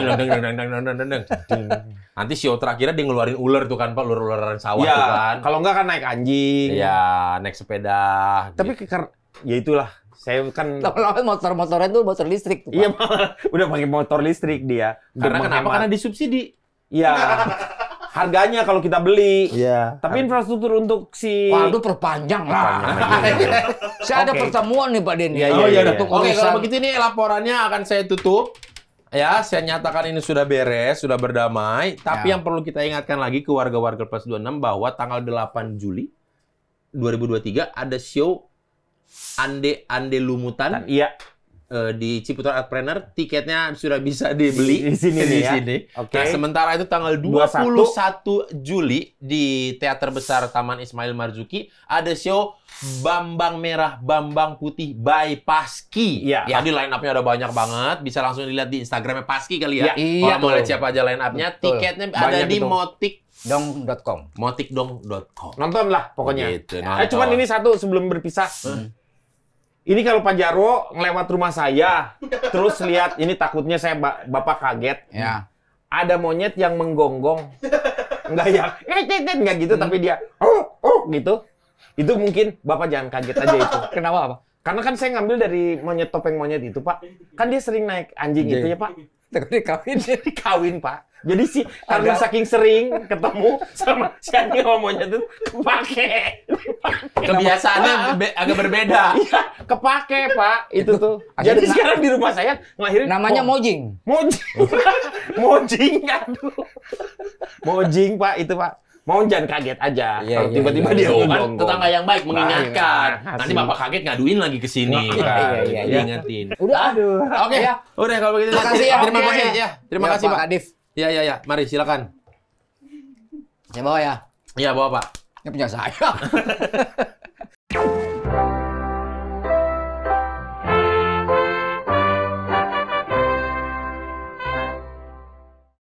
nanti si Otra kira dia ngeluarin ular tuh kan pak ular ularan sawah iya. tuh kan kalau nggak kan naik anjing ya naik sepeda tapi gitu. ya itulah saya kan lama motor-motornya tuh motor listrik iya udah pakai motor listrik dia karena kenapa karena disubsidi Iya. harganya kalau kita beli. Iya. Tapi infrastruktur untuk si Waduh perpanjang lah. Iya, iya. saya ada pertemuan nih Pak Den. Iya, oh iya, iya. Oke, kalau begitu ini laporannya akan saya tutup. Ya, saya nyatakan ini sudah beres, sudah berdamai. Tapi ya. yang perlu kita ingatkan lagi ke warga-warga Plus 26 bahwa tanggal 8 Juli 2023 ada show Ande Ande Lumutan. Iya uh, di Ciputra Artpreneur tiketnya sudah bisa dibeli di sini di ya. Oke. Okay. Nah, sementara itu tanggal 21, 21 Juli di Teater Besar Taman Ismail Marzuki ada show Bambang Merah Bambang Putih by Paski. Iya. Ya. ya. Tadi line up-nya ada banyak banget, bisa langsung dilihat di Instagramnya Paski kali ya. ya iya, Kalau iya, mau lihat siapa aja line up-nya, tiketnya banyak ada di Motik dong.com motikdong.com nonton lah pokoknya gitu, nah, eh cuman ini satu sebelum berpisah hmm. Ini kalau Pak Jarwo ngelewat rumah saya, terus lihat ini takutnya saya bapak kaget. Ya. Ada monyet yang menggonggong. Enggak ya, enggak eh, eh, eh, gitu, hmm. tapi dia oh oh gitu. Itu mungkin bapak jangan kaget aja itu. Kenapa apa? Karena kan saya ngambil dari monyet topeng monyet itu, Pak. Kan dia sering naik anjing gitu itu ya, iya. Pak kawin jadi Kawin, Pak. Jadi si karena Agak. saking sering ketemu sama si Andi ngomongnya tuh kepake. Kebiasaannya be agak berbeda. Iya, kepake, Pak. Itu, itu tuh. Jadi sekarang di rumah saya ngelahirin namanya mo oh. mojing. Mojing. mojing aduh. Mojing, Pak, itu, Pak mau jangan kaget aja. Yeah, kalau iya, tiba-tiba yeah, dia kan ngomong tetangga yang baik nah, mengingatkan. Nah, Nanti bapak kaget ngaduin lagi ke sini. Iya iya iya. iya ingetin Udah aduh. Oke. Okay. Ya. Udah kalau begitu. Terima kasih ya. Terima kasih ya. Terima kasih Pak Adif. Ya ya ya. Mari silakan. Saya bawa ya. Iya bawa Pak. ini punya saya.